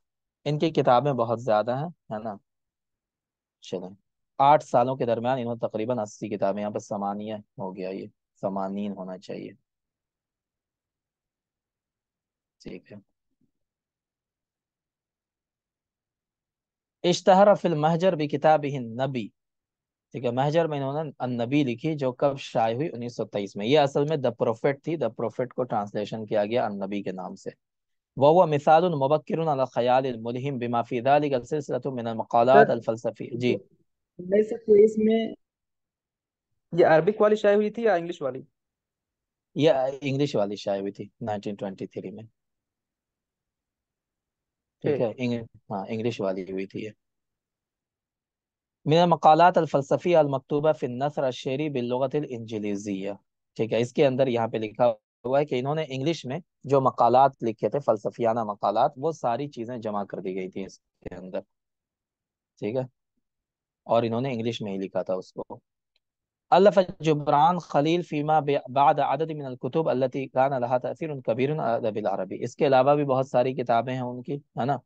इनकी किताबें बहुत ज़्यादा हैं है ना चले आठ सालों के दरमियान इन्होंने तकरीबन अस्सी किताबें यहाँ पर समानिया हो गया ये समानीन होना चाहिए ठीक है इश्तहर फिल महजर भी किताब नबी ठीक है महजर में इन्होंने नबी लिखी जो कब शाय हुई 1923 में ये असल में द प्रोफेट थी द प्रोफेट को ट्रांसलेशन किया गया नबी के नाम से वह मिसाल मुबक्र ख्याल मुलहिम बिमाफीदालत अलफलसफी जी ये अरबिक वाली शाय हुई थी या इंग्लिश वाली ये इंग्लिश वाली शाय हुई थी 1923 में ठीक है इंग, हाँ इंग्लिश वाली हुई थी ये मेरा मकालत अलफलसफ़ी अलमकतूबा फिर नसर अशेरी बिल्लत इंजलीजिया ठीक है इसके अंदर यहाँ पे लिखा हुआ है कि इन्होंने इंग्लिश में जो मकालत लिखे थे फ़लसफ़ियाना मकालत वो सारी चीज़ें जमा कर दी गई थी इसके अंदर ठीक है और इन्होंने इंग्लिश में ही लिखा था उसको अल्फ जुबरान खलील फीमा बाद आदद इसके अलावा भी बहुत सारी किताबें हैं उनकी है ना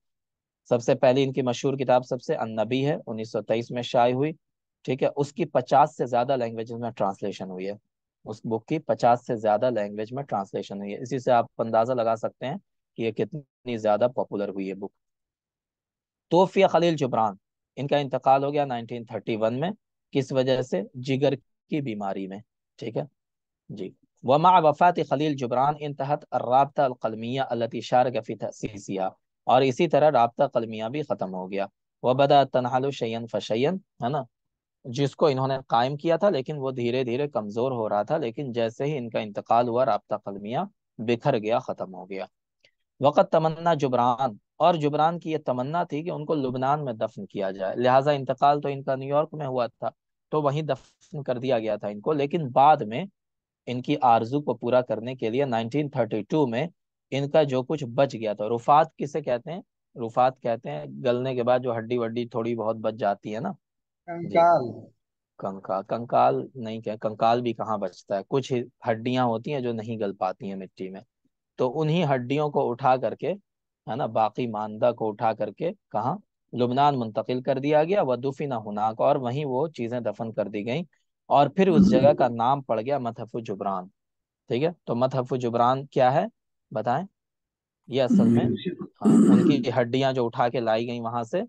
सबसे पहले इनकी मशहूर किताब सबसे अन्नबी है उन्नीस सौ तेईस में शाये हुई ठीक है उसकी पचास से ज़्यादा लैंग्वेज में ट्रांसलेशन हुई है उस बुक की पचास से ज़्यादा लैंग्वेज में ट्रांसलेशन हुई है इसी से आप अंदाज़ा लगा सकते हैं कि यह कितनी ज़्यादा पॉपुलर हुई है बुक तोफ़िया खलील जुबरान इनका इंतकाल हो गया नाइनटीन थर्टी वन में किस वजह से जिगर की बीमारी में ठीक है जी वमा वफ़ात खलील जुबरान इन तहत अलकलमिया अल्लती और इसी तरह रबता कलमिया भी ख़त्म हो गया वह बदा तनहल शैन फ़शैन है ना जिसको इन्होंने कायम किया था लेकिन वो धीरे धीरे कमज़ोर हो रहा था लेकिन जैसे ही इनका इंतकाल हुआ रबता कलमिया बिखर गया ख़त्म हो गया वक़्त तमन्ना जुबरान और जुबरान की यह तमन्ना थी कि उनको लुबनान में दफन किया जाए लिहाजा इंतकाल तो इनका न्यूयॉर्क में हुआ था तो वहीं दफन कर दिया गया था इनको लेकिन बाद में इनकी आरजू को पूरा करने के लिए 1932 में इनका जो कुछ बच गया था रुफात किसे कहते हैं रुफात कहते हैं गलने के बाद जो हड्डी वड्डी थोड़ी बहुत बच जाती है ना कंकाल कंकाल कंकाल नहीं कह कंकाल भी कहाँ बचता है कुछ हड्डियां होती हैं जो नहीं गल पाती हैं मिट्टी में तो उन्हीं हड्डियों को उठा करके है ना बाकी मानदा को उठा करके कहा लुबनान मुंतकिल कर दिया गया व दुफिना हुनाक और वहीं वो चीज़ें दफन कर दी गई और फिर उस जगह हम्म। का नाम पड़ गया मतहफु जुबरान ठीक है तो मतहफु जुबरान क्या है बताएं ये असल में हम्म। हाँ, उनकी हड्डियां जो उठा के लाई गई वहां से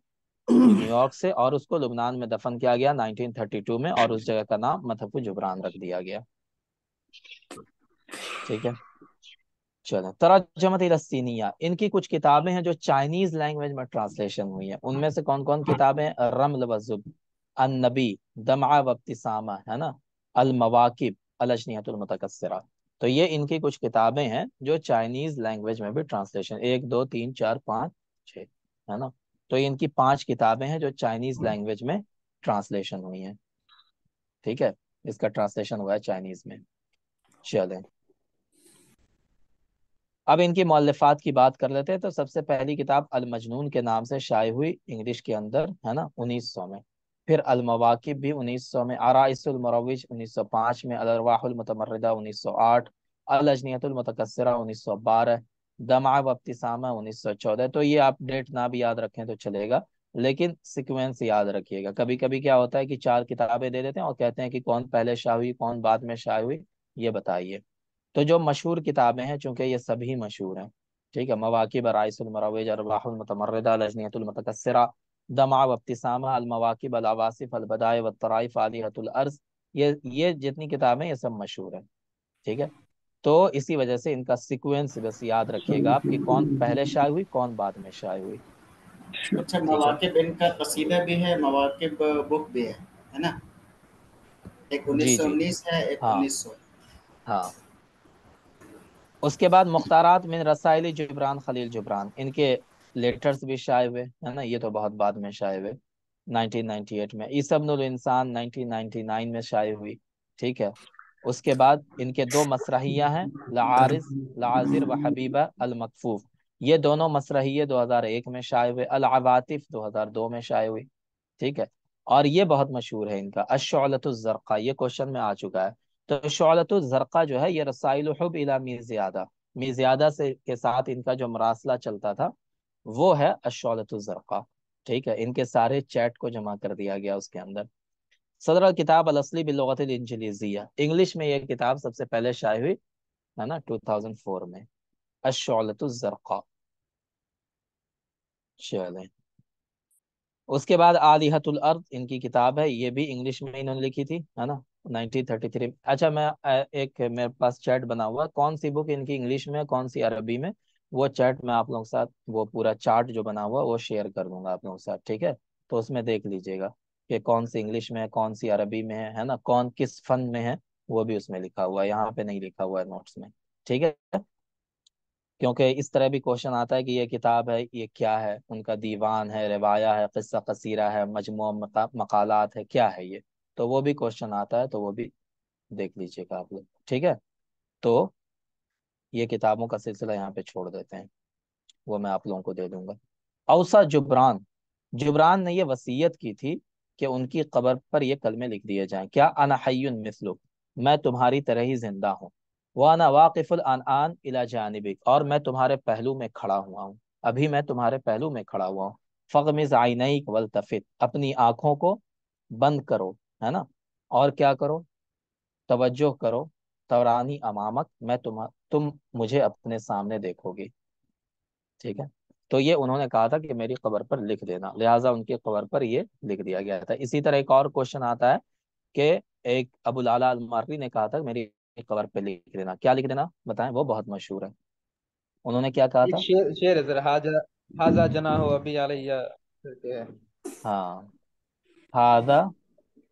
न्यूयॉर्क से और उसको लुबनान में दफन किया गया 1932 में और उस जगह का नाम मथहफु जुबरान रख दिया गया ठीक है चलो तरजमत सीनिया इनकी कुछ किताबें हैं जो चाइनीज लैंग्वेज में ट्रांसलेशन हुई है उनमें से कौन कौन हाँ। किताबें रमल वजुब अनबी दमा वब्तिसामा है ना अलमवाकिब अलशनियतुलमतकसरा तो ये इनकी कुछ किताबें हैं जो चाइनीज लैंग्वेज में भी ट्रांसलेशन एक दो तीन चार पाँच छ है ना तो इनकी पांच किताबें हैं जो चाइनीज हाँ। लैंग्वेज में ट्रांसलेशन हुई हैं ठीक है इसका ट्रांसलेशन हुआ है चाइनीज में चलें अब इनकी मौलफात की बात कर लेते हैं तो सबसे पहली किताब अल मजनून के नाम से शाये हुई इंग्लिश के अंदर है ना 1900 में फिर अलमवाकब भी 1900 में सौ 1905 में अलरवाहमतमरदा 1908 अलजनीतमतकसरा 1912 दमा वब्तिसामा चौदह तो ये आप डेट ना भी याद रखें तो चलेगा लेकिन सिक्वेंस याद रखिएगा कभी कभी क्या होता है कि चार किताबें दे देते हैं और कहते हैं कि कौन पहले शाह हुई कौन बाद में शाह हुई ये बताइए तो जो मशहूर किताबें हैं चूंकि ये सभी मशहूर हैं ठीक है मवाकिब राइसमरावेज दमा वब्तिसामा अलमवाकिब अलवासिफ अलबदाय वतराइफ आलिहतुलर्ज ये ये जितनी किताबें ये सब मशहूर हैं ठीक है तो इसी वजह से इनका सीक्वेंस बस याद रखिएगा आप कि कौन पहले शाय हुई कौन बाद में शाय हुई अच्छा मवाकिब इनका कसीदा भी है मवाकिब बुक भी है है ना एक 1919 है एक 1900 हाँ। सौ हाँ उसके बाद मुख्तारात मिन रसाइल जुबरान खलील जुबरान इनके लेटर्स भी शाये हुए है ना ये तो बहुत बाद में शाये हुए 1998 में इसबनुल इंसान 1999 में शाये हुई ठीक है उसके बाद इनके दो मसरहियाँ हैं लारिस लाजिर व हबीबा अलमकफूफ ये दोनों मसरहिये 2001 में शाये हुए अलावातिफ 2002 में शाये हुई ठीक है और ये बहुत मशहूर है इनका अशलतुजरका ये क्वेश्चन में आ चुका है तो शौलत जरका जो है ये रसाइल हब इला मीजियादा ज्यादा से के साथ इनका जो मरासला चलता था वो है अशौलत जरका ठीक है इनके सारे चैट को जमा कर दिया गया उसके अंदर सदर किताब अलसली बिलगत इंजलीजिया इंग्लिश में यह किताब सबसे पहले शाये हुई है ना 2004 में अशौलत जरका चलें उसके बाद आलिहतुल अर्द इनकी किताब है ये भी इंग्लिश में इन्होंने लिखी थी है ना 1933 अच्छा मैं एक मेरे पास चैट बना हुआ कौन सी बुक इनकी इंग्लिश में कौन सी अरबी में वो चैट मैं आप लोगों के साथ वो पूरा चार्ट जो बना हुआ वो शेयर कर दूंगा आप लोगों के साथ ठीक है तो उसमें देख लीजिएगा कि कौन सी इंग्लिश में है कौन सी अरबी में है है ना कौन किस फन में है वो भी उसमें लिखा हुआ है यहाँ पे नहीं लिखा हुआ है नोट्स में ठीक है क्योंकि इस तरह भी क्वेश्चन आता है कि ये किताब है ये क्या है उनका दीवान है रवाया है किस्सा कसीरा है मजमू मकालत है क्या है ये तो वो भी क्वेश्चन आता है तो वो भी देख लीजिएगा आप लोग ठीक है तो ये किताबों का सिलसिला यहाँ पे छोड़ देते हैं वो मैं आप लोगों को दे दूंगा अवसा जुबरान जुबरान ने ये वसीयत की थी कि उनकी कबर पर ये कलमे लिख दिए जाएं क्या अनहयुन मिसलु मैं तुम्हारी तरह ही जिंदा हूँ वाना वाकिफुल आन इला जानबिक और मैं तुम्हारे पहलू में खड़ा हुआ हूँ अभी मैं तुम्हारे पहलू में खड़ा हुआ हूँ फ़गमिज वल तफित अपनी आँखों को बंद करो है ना और क्या करो तवज्जो करो तवरानी अमामक मैं तुम तुम मुझे अपने सामने देखोगे ठीक है तो ये उन्होंने कहा था कि मेरी कबर पर लिख देना लिहाजा उनकी कबर पर ये लिख दिया गया था इसी तरह एक और क्वेश्चन आता है कि एक अबुल आला अलमारी ने कहा था मेरी कबर पर लिख देना क्या लिख देना बताएं वो बहुत मशहूर है उन्होंने क्या कहा था शेर शेर हाजा हाजा जना हो अभी हाँ हाजा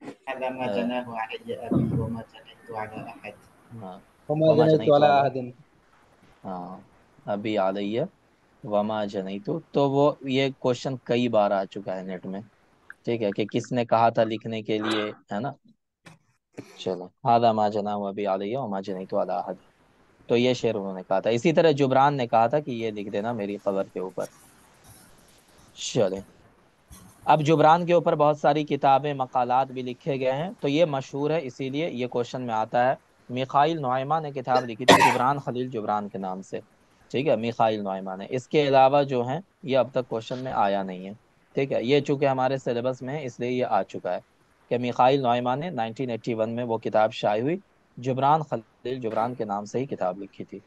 ما جناه علي وما جنيت على وما جنيت على अभी आ रही है वमा जनी तो तो वो ये क्वेश्चन कई बार आ चुका है नेट में ठीक है कि किसने कहा था लिखने के लिए है ना चलो हादा मा जना अभी आ रही है वमा जनी तो अला तो ये शेर उन्होंने कहा था इसी तरह जुबरान ने कहा था कि ये लिख देना मेरी खबर के ऊपर चले अब जुबरान के ऊपर बहुत सारी किताबें मकालात भी लिखे गए हैं तो ये मशहूर है इसीलिए ये क्वेश्चन में आता है मिखाइल नुआमा ने किताब लिखी थी जुबरान खलील जुबरान के नाम से ठीक है मिखाइल नुआमा ने इसके अलावा जो है ये अब तक क्वेश्चन में आया नहीं है ठीक है ये चूंकि हमारे सिलेबस में है इसलिए ये आ चुका है कि मिखाइल नुआमा ने नाइनटीन में वो किताब शाये हुई जुबरान खलील जुबरान के नाम से ही किताब लिखी थी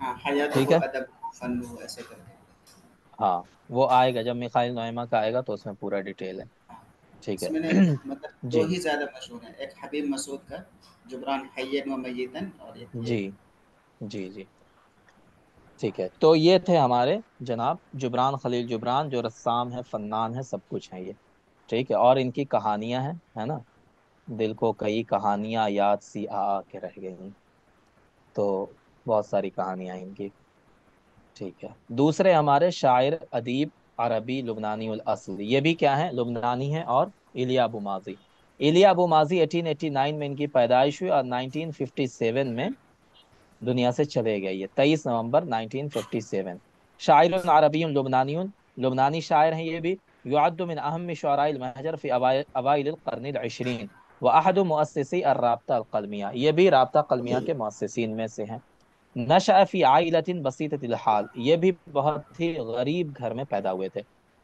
हाँ, ठीक है हाँ वो आएगा जब मिखाइल नोएमा का आएगा तो उसमें पूरा डिटेल है ठीक है *clears throat* मतलब ही ज्यादा मशहूर है एक हबीब मसूद का जुबरान हयन व मयतन और एक जी जी जी ठीक है तो ये थे हमारे जनाब जुबरान खलील जुबरान जो रस्साम है फन्नान है सब कुछ है ये ठीक है और इनकी कहानियां हैं है ना दिल को कई कहानियां याद सी आ के रह गई तो बहुत सारी कहानियां इनकी ठीक है दूसरे हमारे शायर अदीब अरबी लुबनानी असल ये भी क्या है लुबनानी है और इलिया अबू माजी इलिया अबू माजी 1889 में इनकी पैदाइश हुई और 1957 में दुनिया से चले गए ये 23 नवंबर 1957 शायर अरबी लुबनानी लुबनानी शायर हैं ये भी युद्दमिन अहम महजर फ़ी अवाइल करन अशरीन व अहद मुअससी कलमिया ये भी रबता कलमिया के मुअससिन में से हैं नशाफी लतिन बसीत हाल ये भी बहुत ही गरीब घर में पैदा हुए थे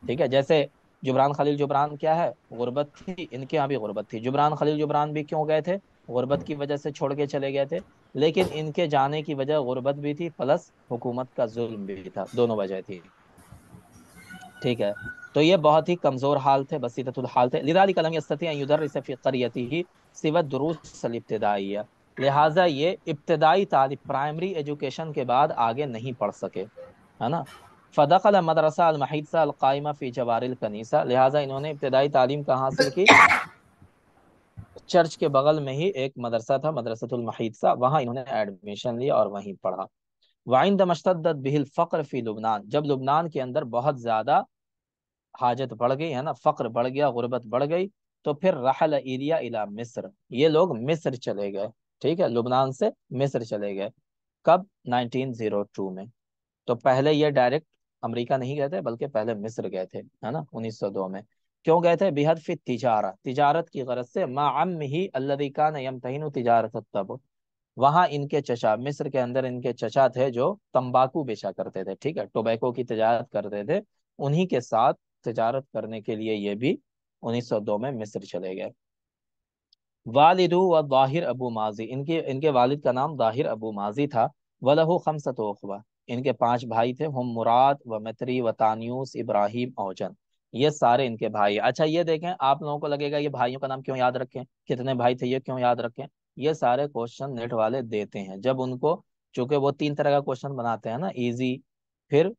ठीक है जैसे जुबरान खलील जुबरान क्या है गुर्बत थी इनके यहाँ भी गुर्बत थी जुबरान खलील जुबरान भी क्यों गए थे गुर्बत की वजह से छोड़ के चले गए थे लेकिन इनके जाने की वजह गुर्बत भी थी प्लस हुकूमत का जुल्म भी था दोनों वजह थी ठीक है तो ये बहुत ही कमज़ोर हाल थे बसीतुल हाल थे लिदाली कलम यसती युदर इसफ़ी करियती सिवत दुरूस सलिब्तदाइया लिहाजा ये इब्तदाई तालब प्राइमरी एजुकेशन के बाद आगे नहीं पढ़ सके है ना फ़दखल मदरसा अलमहिदसा फ़ी जवारिल कनीसा लिहाजा इन्होंने इब्तदाई तालीम कहाँ हासिल की चर्च के बगल में ही एक मदरसा था मदरसतुलमहिदसा वहाँ इन्होंने एडमिशन लिया और वहीं पढ़ा वाइन दमशदत बिहिल फ़क्र फ़ी लुबनान जब लुबनान के अंदर बहुत ज़्यादा हाजत बढ़ गई है ना फ़क्र बढ़ गया गुर्बत बढ़ गई तो फिर रहल इला मिस्र ये लोग मिस्र चले गए ठीक है लुबनान से मिस्र चले गए कब 1902 में तो पहले ये डायरेक्ट अमेरिका नहीं गए थे बल्कि पहले मिस्र गए थे है ना 1902 में क्यों गए थे बेहद फिर तिजारा तिजारत की गरज से माम ही नम यमतहीन तिजारत तब वहाँ इनके चचा मिस्र के अंदर इनके चचा थे जो तंबाकू बेचा करते थे ठीक है टोबैको की तजारत करते थे उन्हीं के साथ तजारत करने के लिए ये भी 1902 में मिस्र चले गए वालिदू व दाहिर अबू माजी इनके इनके वालिद का नाम दाहिर अबू माजी था वलहु खमसत उखवा इनके पांच भाई थे हम मुराद व मतरी व तानियूस इब्राहिम औजन ये सारे इनके भाई अच्छा ये देखें आप लोगों को लगेगा ये भाइयों का नाम क्यों याद रखें कितने भाई थे ये क्यों याद रखें ये सारे क्वेश्चन नेट वाले देते हैं जब उनको चूंकि वो तीन तरह का क्वेश्चन बनाते हैं ना ईजी फिर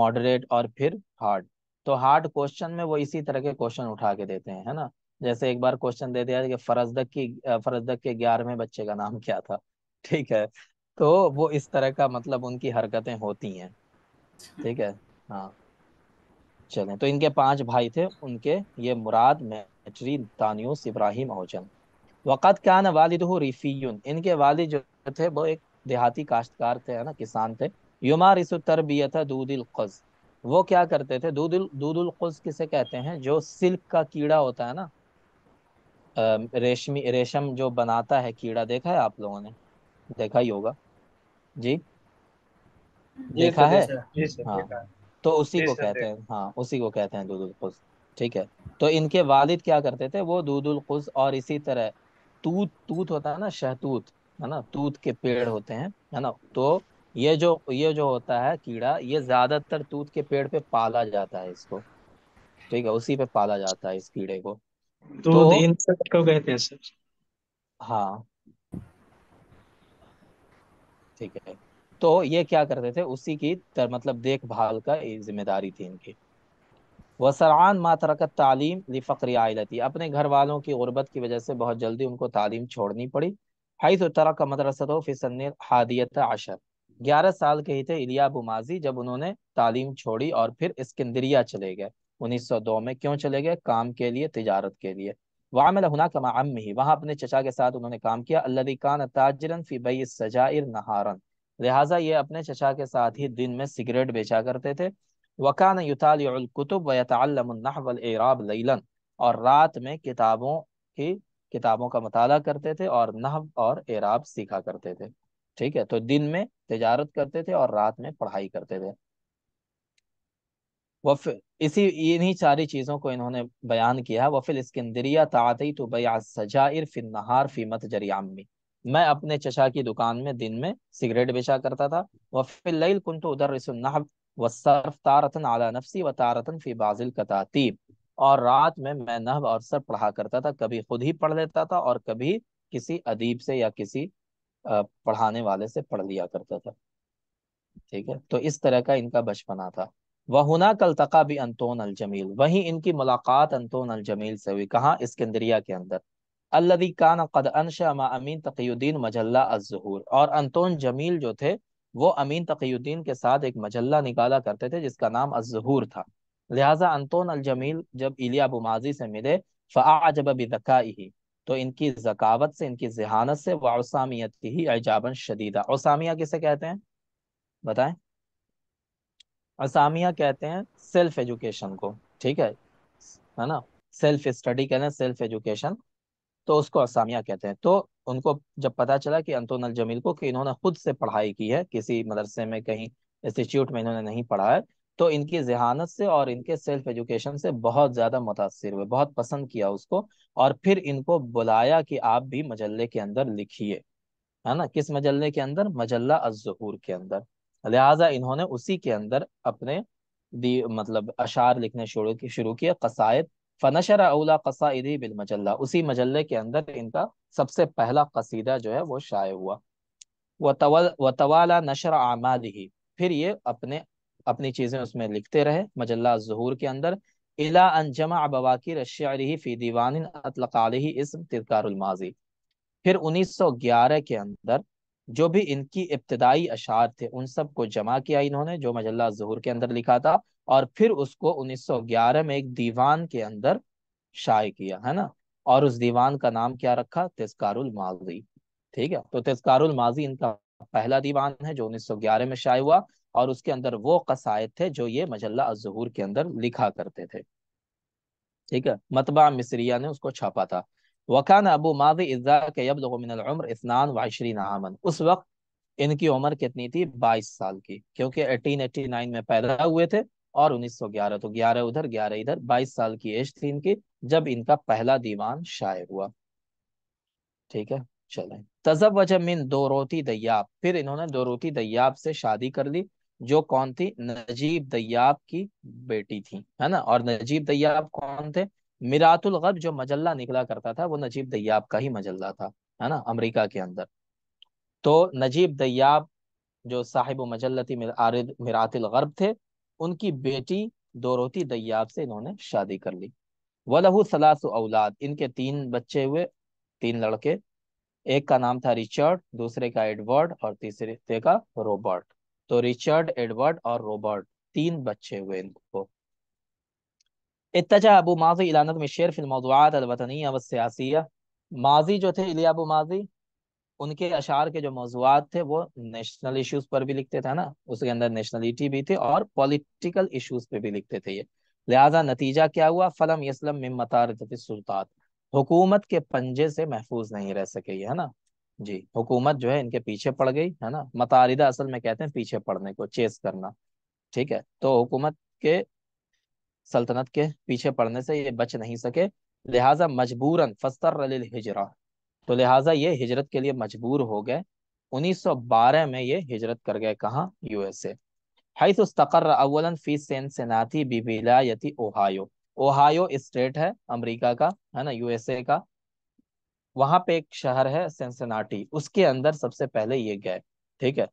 मॉडरेट और फिर हार्ड तो हार्ड क्वेश्चन में वो इसी तरह के क्वेश्चन उठा के देते हैं है ना जैसे एक बार क्वेश्चन दे दिया कि फरजदक की फरजदक के ग्यारहवें बच्चे का नाम क्या था *laughs* ठीक है तो वो इस तरह का मतलब उनकी हरकतें होती हैं ठीक है हाँ चलें तो इनके पांच भाई थे उनके ये मुराद मैचरी तानियोस इब्राहिम औचन वक़त ना वालिद रिफ़ीन इनके वालिद जो थे वो एक देहाती काश्तकार थे है ना किसान थे युमा रिस तरबियत दूदिल क़ज़ वो क्या करते थे दूदिल दूदुल किसे कहते हैं जो सिल्क का कीड़ा होता है ना रेशमी रेशम जो बनाता है कीड़ा देखा है आप लोगों ने देखा ही होगा जी हाँ। देखा है हाँ तो उसी को कहते हैं हाँ उसी को कहते हैं दूध खुस ठीक है तो इनके वालिद क्या करते थे वो दूध खुस और इसी तरह तूत तूत होता है ना शहतूत है ना तूत के पेड़ होते हैं है ना तो ये जो ये जो होता है कीड़ा ये ज्यादातर तूत के पेड़ पे पाला जाता है इसको ठीक है उसी पे पाला जाता है इस कीड़े को तो, तो से को कहते हैं सर हाँ ठीक है तो ये क्या करते थे उसी की तर, मतलब देखभाल का जिम्मेदारी थी इनकी वसरान मातरकत तालीम लिफ़्री आयलती अपने घर वालों की गुरबत की वजह से बहुत जल्दी उनको तालीम छोड़नी पड़ी हाई तो तरह का मदरसत हो फिसन हादियत आशर ग्यारह साल के ही थे इलिया बुमाजी जब उन्होंने तालीम छोड़ी और फिर इसकंदरिया चले गए 1902 में क्यों चले गए काम के लिए तजारत के लिए वामिल हुना कमा ही वहाँ अपने चचा के साथ उन्होंने काम किया अल्लाकान ताजरन फ़ी बई सजाइर नहारन लिहाजा ये अपने चचा के साथ ही दिन में सिगरेट बेचा करते थे वकान युतालकुतुब वतलमराब और रात में किताबों की किताबों का मताल करते थे और नहब और एराब सीखा करते थे ठीक है तो दिन में तजारत करते थे और रात में पढ़ाई करते थे इसी इन्हीं सारी चीज़ों को इन्होंने बयान किया है वफिल इसकंदरिया ताती तो बया सजाइर फिर नहार फीमत जरियामी मैं अपने चचा की दुकान में दिन में सिगरेट बेचा करता था वफिल कुंत उधर रसुल्नाहब तारतन आला नफसी व तारतन फी बाजिल और रात में मैं नहब और सर पढ़ा करता था कभी खुद ही पढ़ लेता था और कभी किसी अदीब से या किसी पढ़ाने वाले से पढ़ लिया करता था ठीक है तो इस तरह का इनका बचपना था वहुना कल तका भी अंतोन अलजमील वहीं इनकी मुलाकात अंतोन अलजमील से हुई कहाँ इसकंदरिया के अंदर अल्लदी कान कद अनशमा अमीन तकीुद्दीन मजल्ला अजहूर और अंतोन जमील जो थे वो अमीन तकीुद्दीन के साथ एक मजल्ला निकाला करते थे जिसका नाम अजहूर था लिहाजा अंतोन अलजमील जब इलिया माजी से मिले फ़ाजब ही तो इनकी जकावत से इनकी जहानत से की ही एजाबन शदीदा ओसामिया किसे कहते हैं बताएं असामिया कहते हैं सेल्फ एजुकेशन को ठीक है है ना सेल्फ स्टडी कहते हैं सेल्फ एजुकेशन तो उसको असामिया कहते हैं तो उनको जब पता चला कि अंतोन अल जमील को कि इन्होंने खुद से पढ़ाई की है किसी मदरसे में कहीं इंस्टीट्यूट में इन्होंने नहीं पढ़ा है तो इनकी जहानत से और इनके सेल्फ एजुकेशन से बहुत ज़्यादा मुतासर हुए बहुत पसंद किया उसको और फिर इनको बुलाया कि आप भी मजल्ले के अंदर लिखिए है ना किस मजल्ले के अंदर मजल्ला अजहूर के अंदर लिहाजा इन्होंने उसी के अंदर अपने दी मतलब अशार लिखने शुरू की शुरू किया कसायद फनशर अला कसाइदी बिल मजल्ला उसी मजल्ले के अंदर इनका सबसे पहला कसीदा जो है वो शाये हुआ व वतवाला नशर आमाद ही फिर ये अपने अपनी चीज़ें उसमें लिखते रहे मजल्ला जहूर के अंदर इला अनजमा बवाकिर शायरी फ़ी दीवान अतलकाली इसम तिरकारुलमाजी फिर उन्नीस सौ ग्यारह के अंदर जो भी इनकी इब्तदाई अशार थे उन सबको जमा किया इन्होंने जो मजल्ला जहूर के अंदर लिखा था और फिर उसको 1911 में एक दीवान के अंदर शाये किया है ना और उस दीवान का नाम क्या रखा तस्कारुल माजी ठीक है तो तस्कारुल माजी इनका पहला दीवान है जो 1911 में शाये हुआ और उसके अंदर वो कसायद थे जो ये मजल्ला जहूर के अंदर लिखा करते थे ठीक है मतबा मिसरिया ने उसको छापा था वकान अबू माजी इज़ा के यबलग मिन उम्र इसनान वाशरीन आमन उस वक्त इनकी उम्र कितनी थी बाईस साल की क्योंकि एटीन एट्टी नाइन में पैदा हुए थे और उन्नीस सौ ग्यारह तो ग्यारह उधर ग्यारह इधर बाईस साल की एज थी इनकी जब इनका पहला दीवान शायर हुआ ठीक है चले तजब वजह मिन दो रोती दयाब फिर इन्होंने दो रोती दयाब से शादी कर ली जो कौन थी नजीब दयाब की बेटी थी है ना और नजीब दयाब कौन थे मिरातुल गर्ब जो मजल्ला निकला करता था वो नजीब दयाब का ही मजल्ला था है ना अमेरिका के अंदर तो नजीब दयाब जो साहिब मजल्लती मिरातुल गर्ब थे उनकी बेटी दोरोती दयाब से इन्होंने शादी कर ली वलहू सलास औलाद इनके तीन बच्चे हुए तीन लड़के एक का नाम था रिचर्ड दूसरे का एडवर्ड और तीसरे का रोबर्ट तो रिचर्ड एडवर्ड और रोबर्ट तीन बच्चे हुए इनको इतजा अबू माजी इलानत में शेर फिल मौजूद माजी जो थे इलिया अबू माजी उनके अशार के जो मौजूद थे वो नेशनल इश्यूज पर भी लिखते थे ना उसके अंदर नेशनलिटी भी थी और पोलिटिकल इश्यूज पे भी लिखते थे ये लिहाजा नतीजा क्या हुआ फलम यसलम ममतार हुकूमत के पंजे से महफूज नहीं रह सके है ना जी हुकूमत जो है इनके पीछे पड़ गई है ना मतारदा असल में कहते हैं पीछे पड़ने को चेस करना ठीक है तो हुकूमत के सल्तनत के पीछे पड़ने से ये बच नहीं सके लिहाजा मजबूरन फस्तर हिजरा तो लिहाजा ये हिजरत के लिए मजबूर हो गए 1912 में ये हिजरत कर गए कहाँ यूएसए हईस उस्तकर अवलन फी सेन सेनाती बिबिलायती ओहायो ओहायो स्टेट है अमेरिका का है ना यूएसए का वहां पे एक शहर है सेंसनाटी उसके अंदर सबसे पहले ये गए ठीक है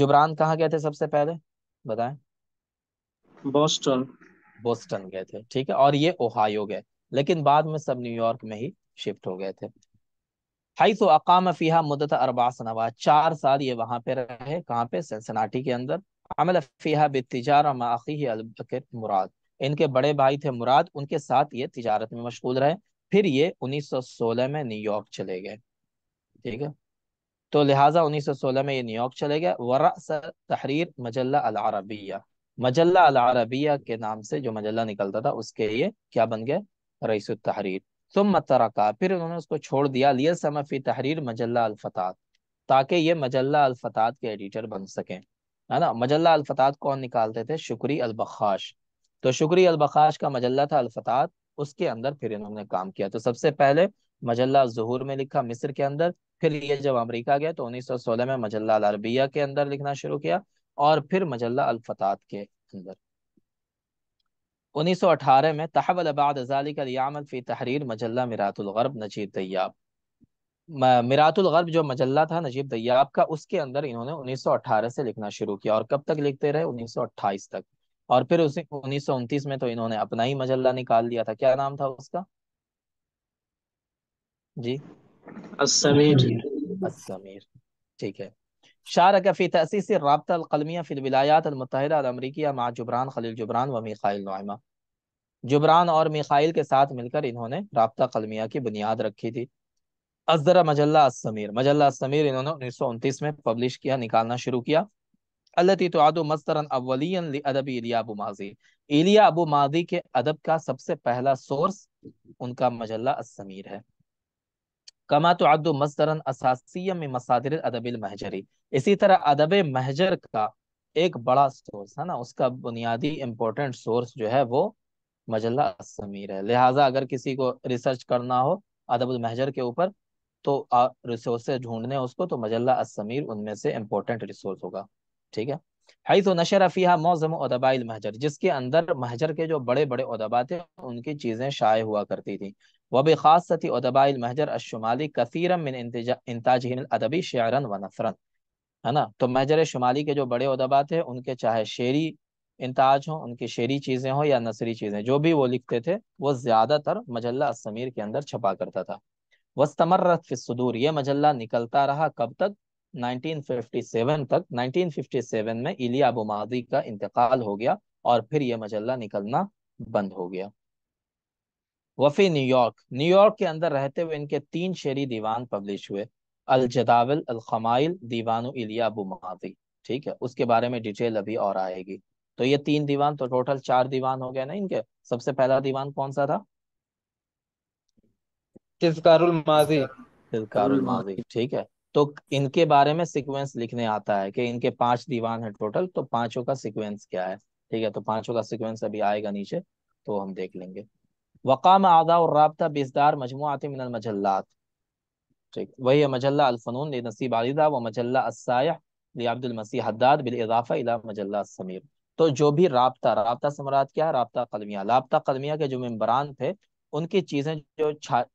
जुबरान कहाँ गए थे सबसे पहले बताएं बोस्टन बोस्टन गए थे ठीक है और ये ओहायो गए लेकिन बाद में सब न्यूयॉर्क में ही शिफ्ट हो गए थे हाई सो अकाम फ़ीहा मुदत अरबा सनवा चार साल ये वहां पे रहे कहाँ पे सेंसनाटी के अंदर अमल फ़ीहा बेतिजार माखी अलबकर मुराद इनके बड़े भाई थे मुराद उनके साथ ये तजारत में मशगूल रहे फिर ये 1916 में न्यूयॉर्क चले गए ठीक है तो लिहाजा 1916 में ये न्यूयॉर्क चले गए वरा तहरीर मजल्ला अल अरबिया मजल्ला अल अरबिया के नाम से जो मजल्ला निकलता था उसके लिए क्या बन गए रईस तहरीर तुम मतरका फिर उन्होंने उसको छोड़ दिया लिया समफी तहरीर मजल्ला अलफतात ताकि ये मजल्ला अलफतात के एडिटर बन सकें है ना मजल्ला अलफतात कौन निकालते थे शुक्री अलबाश तो शुक्री अलबाश का मजल्ला था अलफतात उसके अंदर फिर इन्होंने काम किया तो सबसे पहले मजल्ला जहूर में लिखा मिस्र के अंदर फिर ये जब अमरीका गया तो सोलह में मजल्ला अरबिया के अंदर लिखना शुरू किया और फिर मजल्ला अलफतात के अंदर 1918 में तहवल बाद फ़ी तहरीर मजल्ला गर्ब नजीब दैयाब गर्ब जो मजल्ला था नजीब दैयाब का उसके अंदर इन्होंने 1918 से लिखना शुरू किया और कब तक लिखते रहे 1928 तक और फिर उसी उन्नीस में तो इन्होंने अपना ही मजल्ला निकाल लिया था क्या नाम था उसका जी असमीर असमीर ठीक है शारक फ़ी तसीस रबतलमिया फ़िलविलायात अलमतहमरिकिया मा जुबरान खलील जुबरान व मिखाइल नुमा जुबरान और मिखाइल के साथ मिलकर इन्होंने रबता कलमिया की बुनियाद रखी थी अजरा मजल्ला असमीर मजल्ला असमीर इन्होंने उन्नीस सौ उनतीस में पब्लिश किया निकालना शुरू किया अल्लती तो मस्तरन अवलियन अदबी इलिया अबू माजी इलिया अबू माजी के अदब का सबसे पहला सोर्स उनका मजल्ला असमीर है कमा तो अदो मजदरन असासिया में मसादिर अदबिल महजरी इसी तरह अदब महजर का एक बड़ा सोर्स है ना उसका बुनियादी इम्पोर्टेंट सोर्स जो है वो मजला असमीर है लिहाजा अगर किसी को रिसर्च करना हो अदब महजर के ऊपर तो रिसोर्सेज ढूंढने उसको तो मजला असमीर उनमें से इम्पोर्टेंट रिसोर्स होगा ठीक है हई तो नशर अफीहा मौजम अदबाइल महजर जिसके अंदर महजर के जो बड़े बड़े अदबा थे उनकी चीज़ें शाये हुआ करती थी वब खासती महजर अशुमाली कसीरम मिन इंताज अदबी शायरन व नफरन है ना तो महजर शुमाली के जो बड़े उदबा थे उनके चाहे शेरी इंताज हों उनकी शेरी चीज़ें हों या नसरी चीज़ें जो भी वो लिखते थे वो ज़्यादातर मजल्ला असमीर के अंदर छपा करता था वस्तमरत फिसूर ये मजल्ला निकलता रहा कब तक नाइनटीन फिफ्टी सेवन तक नाइनटीन फिफ्टी सेवन में इलिया अबू मादी का इंतकाल हो गया और फिर यह मजल्ला निकलना बंद हो गया वफ़ी न्यूयॉर्क न्यूयॉर्क के अंदर रहते हुए इनके तीन शेरी दीवान पब्लिश हुए अल अलखमाइल दीवान इलिया अबू मादी ठीक है उसके बारे में डिटेल अभी और आएगी तो ये तीन दीवान तो टोटल चार दीवान हो गए ना इनके सबसे पहला दीवान कौन सा था माजी ठीक है तो इनके बारे में सीक्वेंस लिखने आता है कि इनके पांच दीवान है टोटल तो पांचों का सीक्वेंस क्या है ठीक है तो पांचों का सीक्वेंस अभी आएगा नीचे तो हम देख लेंगे वक़ाम आदा और रबता बेसदार मिन मजल्लात ठीक वही मजल्ला अलफनून नसीब आलिदा व मजल्ला असायबुलमसी हद्दाद इजाफा इला मजल्ला समीर तो जो भी रबता रबता समरात क्या है रबता कलमिया रबता कलमिया के जो मम्बरान थे उनकी चीज़ें जो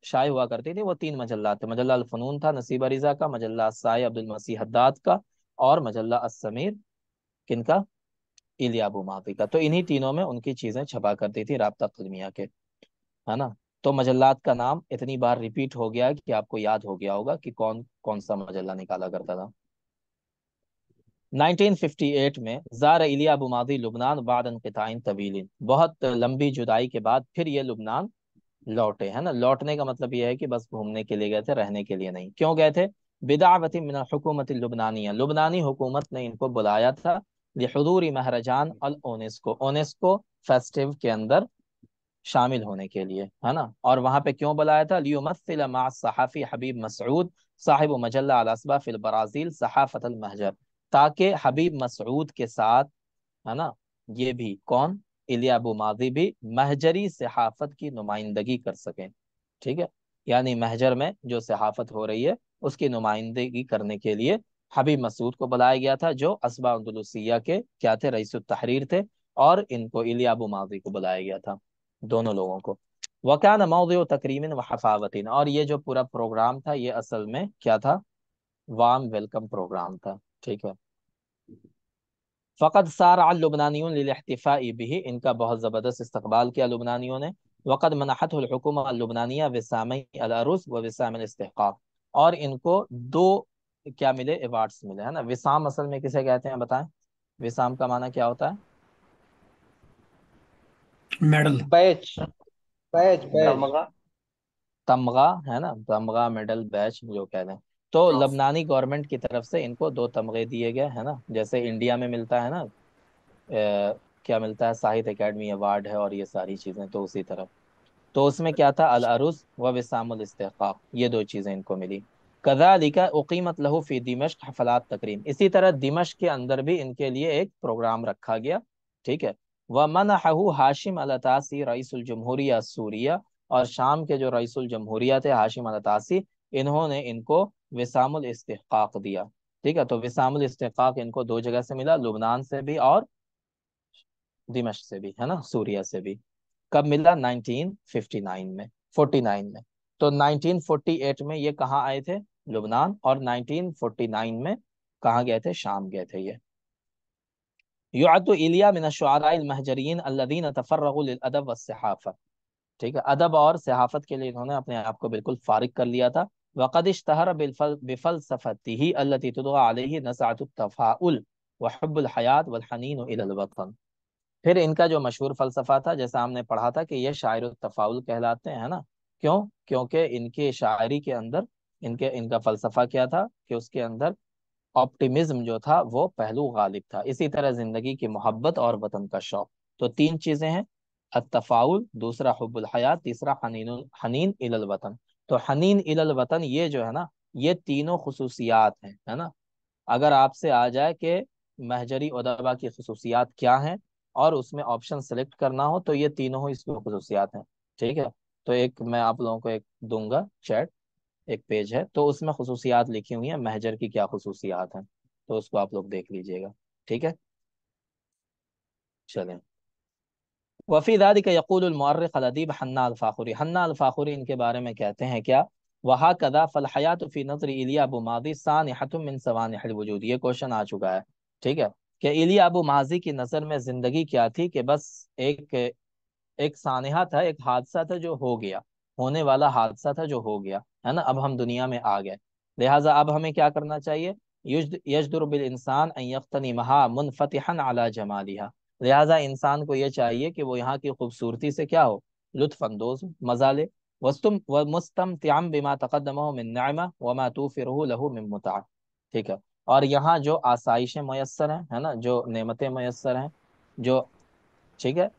शाये हुआ करती थी वो तीन मजल्ला थे मजल्ला अलफनून था नसीब रिजा का मजल्ला असाय अब्दुलमसी हद्दाद का और मजल्ला असमीर किन का इलियाबू माफी का तो इन्हीं तीनों में उनकी चीज़ें छपा करती थी रबता कलमिया के है ना तो मजल्लात का नाम इतनी बार रिपीट हो गया कि आपको याद हो गया होगा कि कौन कौन सा मजल्ला निकाला करता था 1958 में जार इलिया बुमादी लुबनान बाद अनकताइन तवीलिन बहुत लंबी जुदाई के बाद फिर ये लुबनान लौटे है ना लौटने का मतलब ये है कि बस घूमने के लिए गए थे रहने के लिए नहीं क्यों गए थे बिदावती मिना हुकूमत लुबनानिया लुबनानी हुकूमत ने इनको बुलाया था लिहदूरी महरजान अल ओनेस्को ओनेस्को फेस्टिव के अंदर शामिल होने के लिए है ना और वहाँ पे क्यों बुलाया था लियोमसफ़ी हबीब मसरूद साहिब मजल्ला फिल ब्राज़ील सहाफत महजब ताकि हबीब मसरूद के साथ है ना ये भी कौन इलियाबू माजी भी महजरी सहाफत की नुमाइंदगी कर सकें ठीक है यानी महजर में जो सहाफत हो रही है उसकी नुमाइंदगी करने के लिए हबीब मसूद को बुलाया गया था जो असबा के क्या थे रईस तहरीर थे और इनको इलियाबू माजी को बुलाया गया था दोनों लोगों को वकान मौजो तकरीमन व हफावतिन और ये जो पूरा प्रोग्राम था ये असल में क्या था वाम वेलकम प्रोग्राम था ठीक है फ़कत सारा लुबनानियों लहतफ़ा भी इनका बहुत ज़बरदस्त इस्तबाल किया लुबनानियों ने वक़द मनाहतुलकूम लुबनानिया वसामी अलरूस व वसाम इस्तेकाक और इनको दो क्या मिले अवार्ड्स मिले है ना विसाम असल में किसे कहते हैं बताएं विसाम का माना क्या होता है मेडल बैच बैच बैच तमगा तमगा है ना तमगा मेडल बैच जो कह रहे हैं तो हाँ। लबनानी गवर्नमेंट की तरफ से इनको दो तमगे दिए गए है ना जैसे इंडिया में मिलता है ना ए, क्या मिलता है साहित्य एकेडमी अवार्ड है और ये सारी चीज़ें तो उसी तरह तो उसमें क्या था अल अरुस व विसामुल इस्तेहकाक ये दो चीज़ें इनको मिली कदालिका उकीमत लहू फी दिमश्क हफलात तकरीम इसी तरह दिमश्क के अंदर भी इनके लिए एक प्रोग्राम रखा गया ठीक है व मनहू हाशिम अलतासी रईसुल जमहूरिया सूरिया और शाम के जो रईसुल जमहूरिया थे हाशिम अलतासी इन्होंने इनको विसामुल इस्तेकाक दिया ठीक है तो विसामुल इस्तेकाक इनको दो जगह से मिला लुबनान से भी और दिमश से भी है ना सूरिया से भी कब मिला 1959 में 49 में तो 1948 में ये कहाँ आए थे लुबनान और 1949 में कहाँ गए थे शाम गए थे ये युआद इलिया मिन महजरीन अल्लादीन तफरदब सहाफ़त ठीक है अदब और सहाफ़त के लिए इन्होंने अपने आप को बिल्कुल फारिग कर लिया था वक़दिश तहर बिलफल बिफल सफ़ती ही अल्लती नसातफ़ाउल वहबुलहयात वलहनिन वतन फिर इनका जो मशहूर फ़लसफ़ा था जैसा हमने पढ़ा था कि ये शायर तफ़ाउल कहलाते हैं ना क्यों क्योंकि इनके शायरी के अंदर इनके इनका फ़लसफ़ा क्या था कि उसके अंदर ऑप्टिमिज्म जो था वो पहलू गालिब था इसी तरह जिंदगी की मोहब्बत और वतन का शौक तो तीन चीजें हैं अतफाउल दूसरा हब्बुल हयात तीसरा हनीन हनीन इलल वतन तो हनीन इलल वतन ये जो है ना ये तीनों खसूसियात हैं है ना अगर आपसे आ जाए कि महजरी उदबा की खसूसियात क्या हैं और उसमें ऑप्शन सेलेक्ट करना हो तो ये तीनों इसमें खसूसियात हैं ठीक है तो एक मैं आप लोगों को एक दूंगा चैट एक पेज है तो उसमें खसूसियात लिखी हुई है महजर की क्या खसूसियात हैं तो उसको आप लोग देख लीजिएगा ठीक है चलें वफ़ी दाद का यकूलमरदीब हन्ना अलफ़ाखुरी हन्ना अलफ़ाखुरी इनके बारे में कहते हैं क्या वहा कदा हयात फ़ी नजर इलिया अबू माजी सानहतमिन सवान वजूद ये क्वेश्चन आ चुका है ठीक है कि इलिया अबू माजी की नज़र में ज़िंदगी क्या थी कि बस एक एक सानहा था एक हादसा था जो हो गया होने वाला हादसा था जो हो गया है ना अब हम दुनिया में आ गए लिहाजा अब हमें क्या करना चाहिए यजदुरबिल इंसान महा मुनफतहन अला लिहाजा इंसान को यह चाहिए कि वो यहाँ की खूबसूरती से क्या हो लुफानंदोज अंदोज मजा ले वस्तुम व मुस्तम त्याम बिमा तकदम नायमा वमा तो फिर मुता ठीक है और यहाँ जो आसाइशें मैसर हैं है ना जो नमतें मैसर हैं जो ठीक है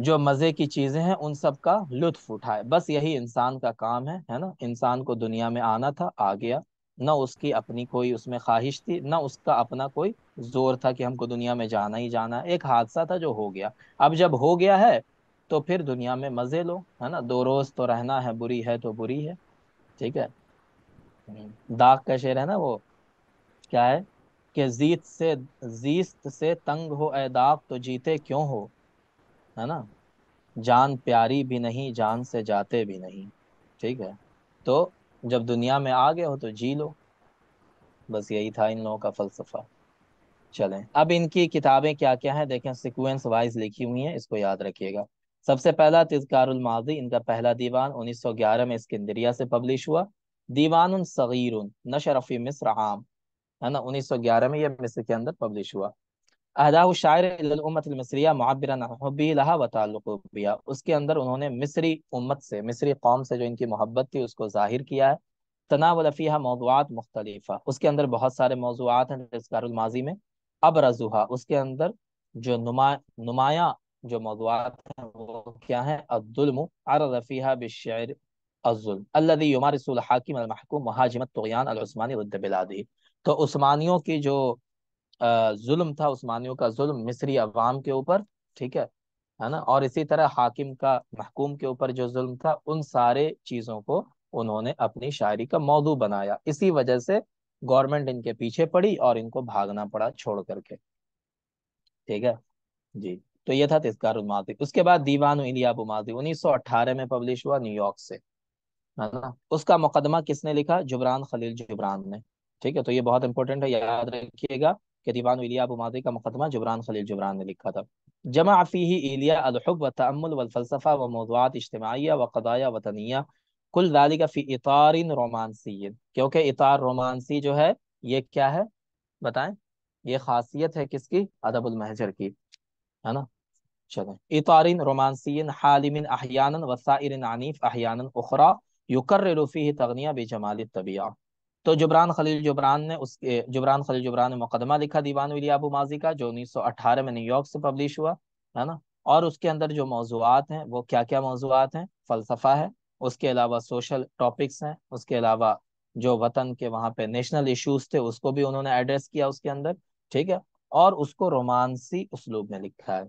जो मज़े की चीज़ें हैं उन सब का लुत्फ उठाए बस यही इंसान का काम है है ना इंसान को दुनिया में आना था आ गया ना उसकी अपनी कोई उसमें ख्वाहिश थी ना उसका अपना कोई जोर था कि हमको दुनिया में जाना ही जाना एक हादसा था जो हो गया अब जब हो गया है तो फिर दुनिया में मज़े लो है ना दो रोज़ तो रहना है बुरी है तो बुरी है ठीक है दाग का शेर है ना वो क्या है कि जीत से जीत से तंग हो ए दाग तो जीते क्यों हो है ना जान प्यारी भी नहीं जान से जाते भी नहीं ठीक है तो जब दुनिया में आ गए हो तो जी लो बस यही था इन लोगों का फलसफा चलें अब इनकी किताबें क्या क्या हैं देखें सिक्वेंस वाइज लिखी हुई हैं इसको याद रखिएगा सबसे पहला तिजकारुल माजी इनका पहला दीवान 1911 में इसकंदरिया से पब्लिश हुआ दीवान सगीर नशरफी मिस्र आम है ना 1911 में यह मिस्र के अंदर पब्लिश हुआ अहदाह शायर उम्मत मिसरिया माबिरा हबी लहा वतालुबिया उसके अंदर उन्होंने मिस्री उम्मत से मिस्री कौम से जो इनकी मोहब्बत थी उसको जाहिर किया है तनावलफ़ीहा मौजूद मुख्तलिफ़ा उसके अंदर बहुत सारे मौजूद हैं माजी में अब रजुहा उसके अंदर जो नुमा नुमाया जो मौजूद हैं वो क्या है अब्दुल अरफ़ीहा बिशर अजुल अल्लदी युमारसूल हाकिम अलमहकूम महाजमत तोयान अलस्मानी रद्दबिलादी तो उस्मानियों की जो जुल्म था उस्मानियों का जुल्म मिस्री अवाम के ऊपर ठीक है है ना और इसी तरह हाकिम का महकूम के ऊपर जो जुल्म था उन सारे चीज़ों को उन्होंने अपनी शायरी का मौजू बनाया इसी वजह से गवर्नमेंट इनके पीछे पड़ी और इनको भागना पड़ा छोड़ करके ठीक है जी तो यह था तिस्कार उसके बाद दीवान उन्नीस सौ 1918 में पब्लिश हुआ न्यूयॉर्क से है ना उसका मुकदमा किसने लिखा जुबरान खलील जुबरान ने ठीक है तो ये बहुत इंपॉर्टेंट है याद रखिएगा के दीवान इलिया अबू मादी का मुकदमा जुबरान खलील जुबरान ने लिखा था जमा अफ़ी इलिया अलहब व तमल वलफ़लसफ़ा व मौजूद इज्तमाया व कदाया वतनिया कुल दाली का फ़ी इतारिन रोमांसी क्योंकि इतार रोमांसी जो है ये क्या है बताएं ये खासियत है किसकी अदबुलमहजर की है ना चलें इतारिन रोमांसी हालिमिन अहियान वसाइर आनीफ अहियान उखरा युकर रूफ़ी तगनिया बे जमाल तबिया तो जुबरान खलील जुबरान ने उसके जुबरान खलील जुबरान ने मुकदमा लिखा दीवान विली आबू माजी का जो 1918 में न्यूयॉर्क से पब्लिश हुआ है ना और उसके अंदर जो मौजूद हैं वो क्या क्या मौजूद हैं फ़लसफ़ा है उसके अलावा सोशल टॉपिक्स हैं उसके अलावा जो वतन के वहाँ पे नेशनल इशूज थे उसको भी उन्होंने एड्रेस किया उसके अंदर ठीक है और उसको रोमांसी उसलूब में लिखा है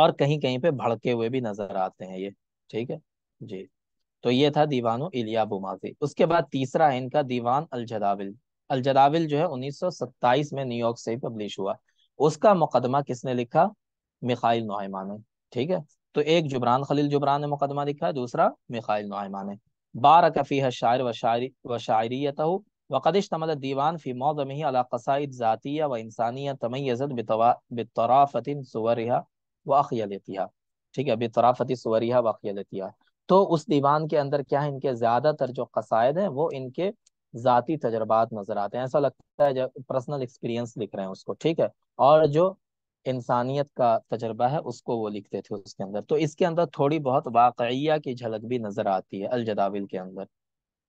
और कहीं कहीं पे भड़के हुए भी नजर आते हैं ये ठीक है जी तो ये था दीवान इलिया बुमाजी उसके बाद तीसरा है इनका दीवान अलजदाविल अलजदाविल जो है 1927 में न्यूयॉर्क से पब्लिश हुआ उसका मुकदमा किसने लिखा मिखाइल नुहाइमा ने ठीक है तो एक जुबरान खलील जुबरान ने मुकदमा लिखा है दूसरा मिखाइल नुहाइमा ने बार कफ़ी है शायर व शायरी व शायरीत वकदिश तमद दीवान फ़ी मौज में कसाइद ज़ातिया व इंसानिया तमयज़त बतराफ़तिन सुवरिया व अखियलतिया ठीक है बेतराफ़ती सुवरिया व अखियलतिया तो उस दीवान के अंदर क्या है इनके ज़्यादातर जो कसायद हैं वो इनके ज़ाती तजर्बात नज़र आते हैं ऐसा लगता है जब पर्सनल एक्सपीरियंस लिख रहे हैं उसको ठीक है और जो इंसानियत का तजर्बा है उसको वो लिखते थे उसके अंदर तो इसके अंदर थोड़ी बहुत वाकया की झलक भी नज़र आती है अलजदाविल के अंदर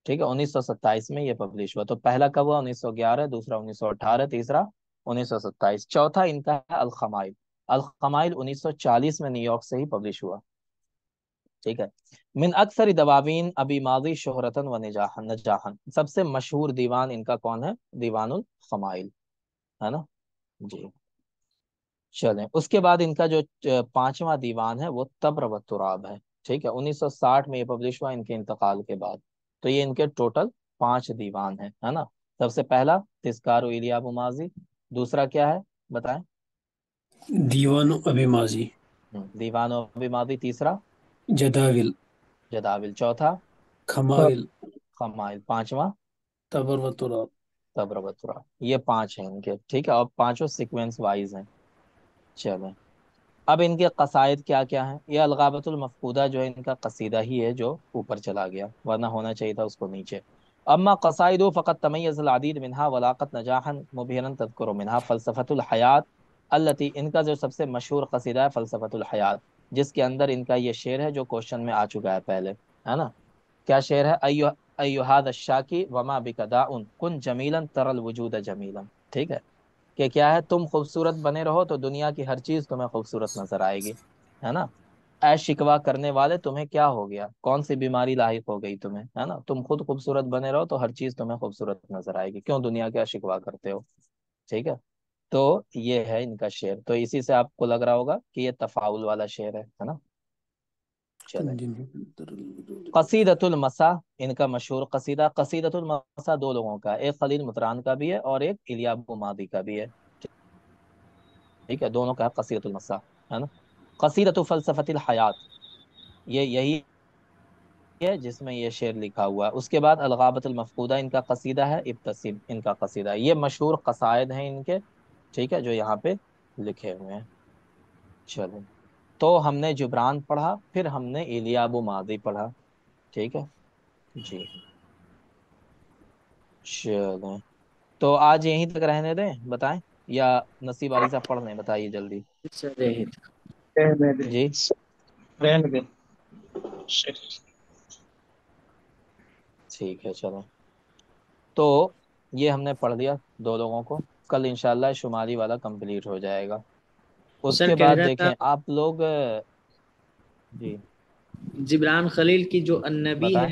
ठीक है उन्नीस सौ सत्ताईस में ये पब्लिश हुआ तो पहला कब हुआ उन्नीस सौ ग्यारह दूसरा उन्नीस सौ अठारह तीसरा उन्नीस सौ सत्ताईस चौथा इनका है अलखमाइल अलखमाइल उन्नीस सौ चालीस में न्यूयॉर्क से ही पब्लिश हुआ ठीक है मिन अक्सर दवावीन अभी माजी शोहरतन व निजाहन नजाहन सबसे मशहूर दीवान इनका कौन है दीवान खमाइल है ना जी चलें उसके बाद इनका जो पांचवा दीवान है वो तब्र व तुराब है ठीक है 1960 में ये पब्लिश हुआ इनके इंतकाल के बाद तो ये इनके टोटल पांच दीवान है है ना सबसे पहला तिस्कार माजी दूसरा क्या है बताए दीवान अभी माजी हम्म, दीवान अभी माजी तीसरा जदाविल जदाविल चौथा खमाइल खमाइल पांचवा तबरवतुरा तबरवतुरा ये पांच हैं इनके ठीक है और पांचों सीक्वेंस वाइज हैं चलें अब इनके कसायद क्या क्या हैं ये अलगाबतुल मफकूदा जो है इनका कसीदा ही है जो ऊपर चला गया वरना होना चाहिए था उसको नीचे अम्मा कसायद फ़कत तमैज़लादीद मिनहा वलाक़त नजाहन मुबहरन तदकर मिनहा हयात अल्लती इनका जो सबसे मशहूर कसीदा है फ़लसफ़तुल हयात जिसके अंदर इनका ये शेर है जो क्वेश्चन में आ चुका है पहले है ना क्या शेर है अयुहाद अशाकी वमा बिकदा उन कुन जमीलन तरल वजूद जमीलन ठीक है कि क्या है तुम खूबसूरत बने रहो तो दुनिया की हर चीज़ तुम्हें खूबसूरत नजर आएगी है ना ऐ शिकवा करने वाले तुम्हें क्या हो गया कौन सी बीमारी लाइक हो गई तुम्हें है ना तुम खुद खूबसूरत बने रहो तो हर चीज़ तुम्हें खूबसूरत नजर आएगी क्यों दुनिया क्या शिकवा करते हो ठीक है तो ये है इनका शेयर तो इसी से आपको लग रहा होगा कि ये तफाउल वाला शेयर है है ना कसीदतुल मसा इनका मशहूर कसीदा कसीदतुल मसा दो लोगों का एक खलील मुतरान का भी है और एक इलिया का भी है ठीक है दोनों का है कसीदतुल मसा है ना कसीदत फलसफतिल हयात ये यही है जिसमें ये शेर लिखा हुआ है उसके बाद अलगाबतुल मफकूदा इनका कसीदा है इब्तसिम इनका कसीदा ये मशहूर कसायद हैं इनके ठीक है जो यहाँ पे लिखे हुए हैं चलो तो हमने जुबरान पढ़ा फिर हमने इलियाबो मादी पढ़ा ठीक है जी चलो तो आज यहीं तक रहने दें बताएं या नसीब आई साहब पढ़ने बताइए जल्दी जी ठीक है चलो तो ये हमने पढ़ लिया दो लोगों को कल इंशाल्लाह शुमारी वाला कंप्लीट हो जाएगा उसके बाद देखें आप लोग जी जिब्रान खलील की जो अन्नबी है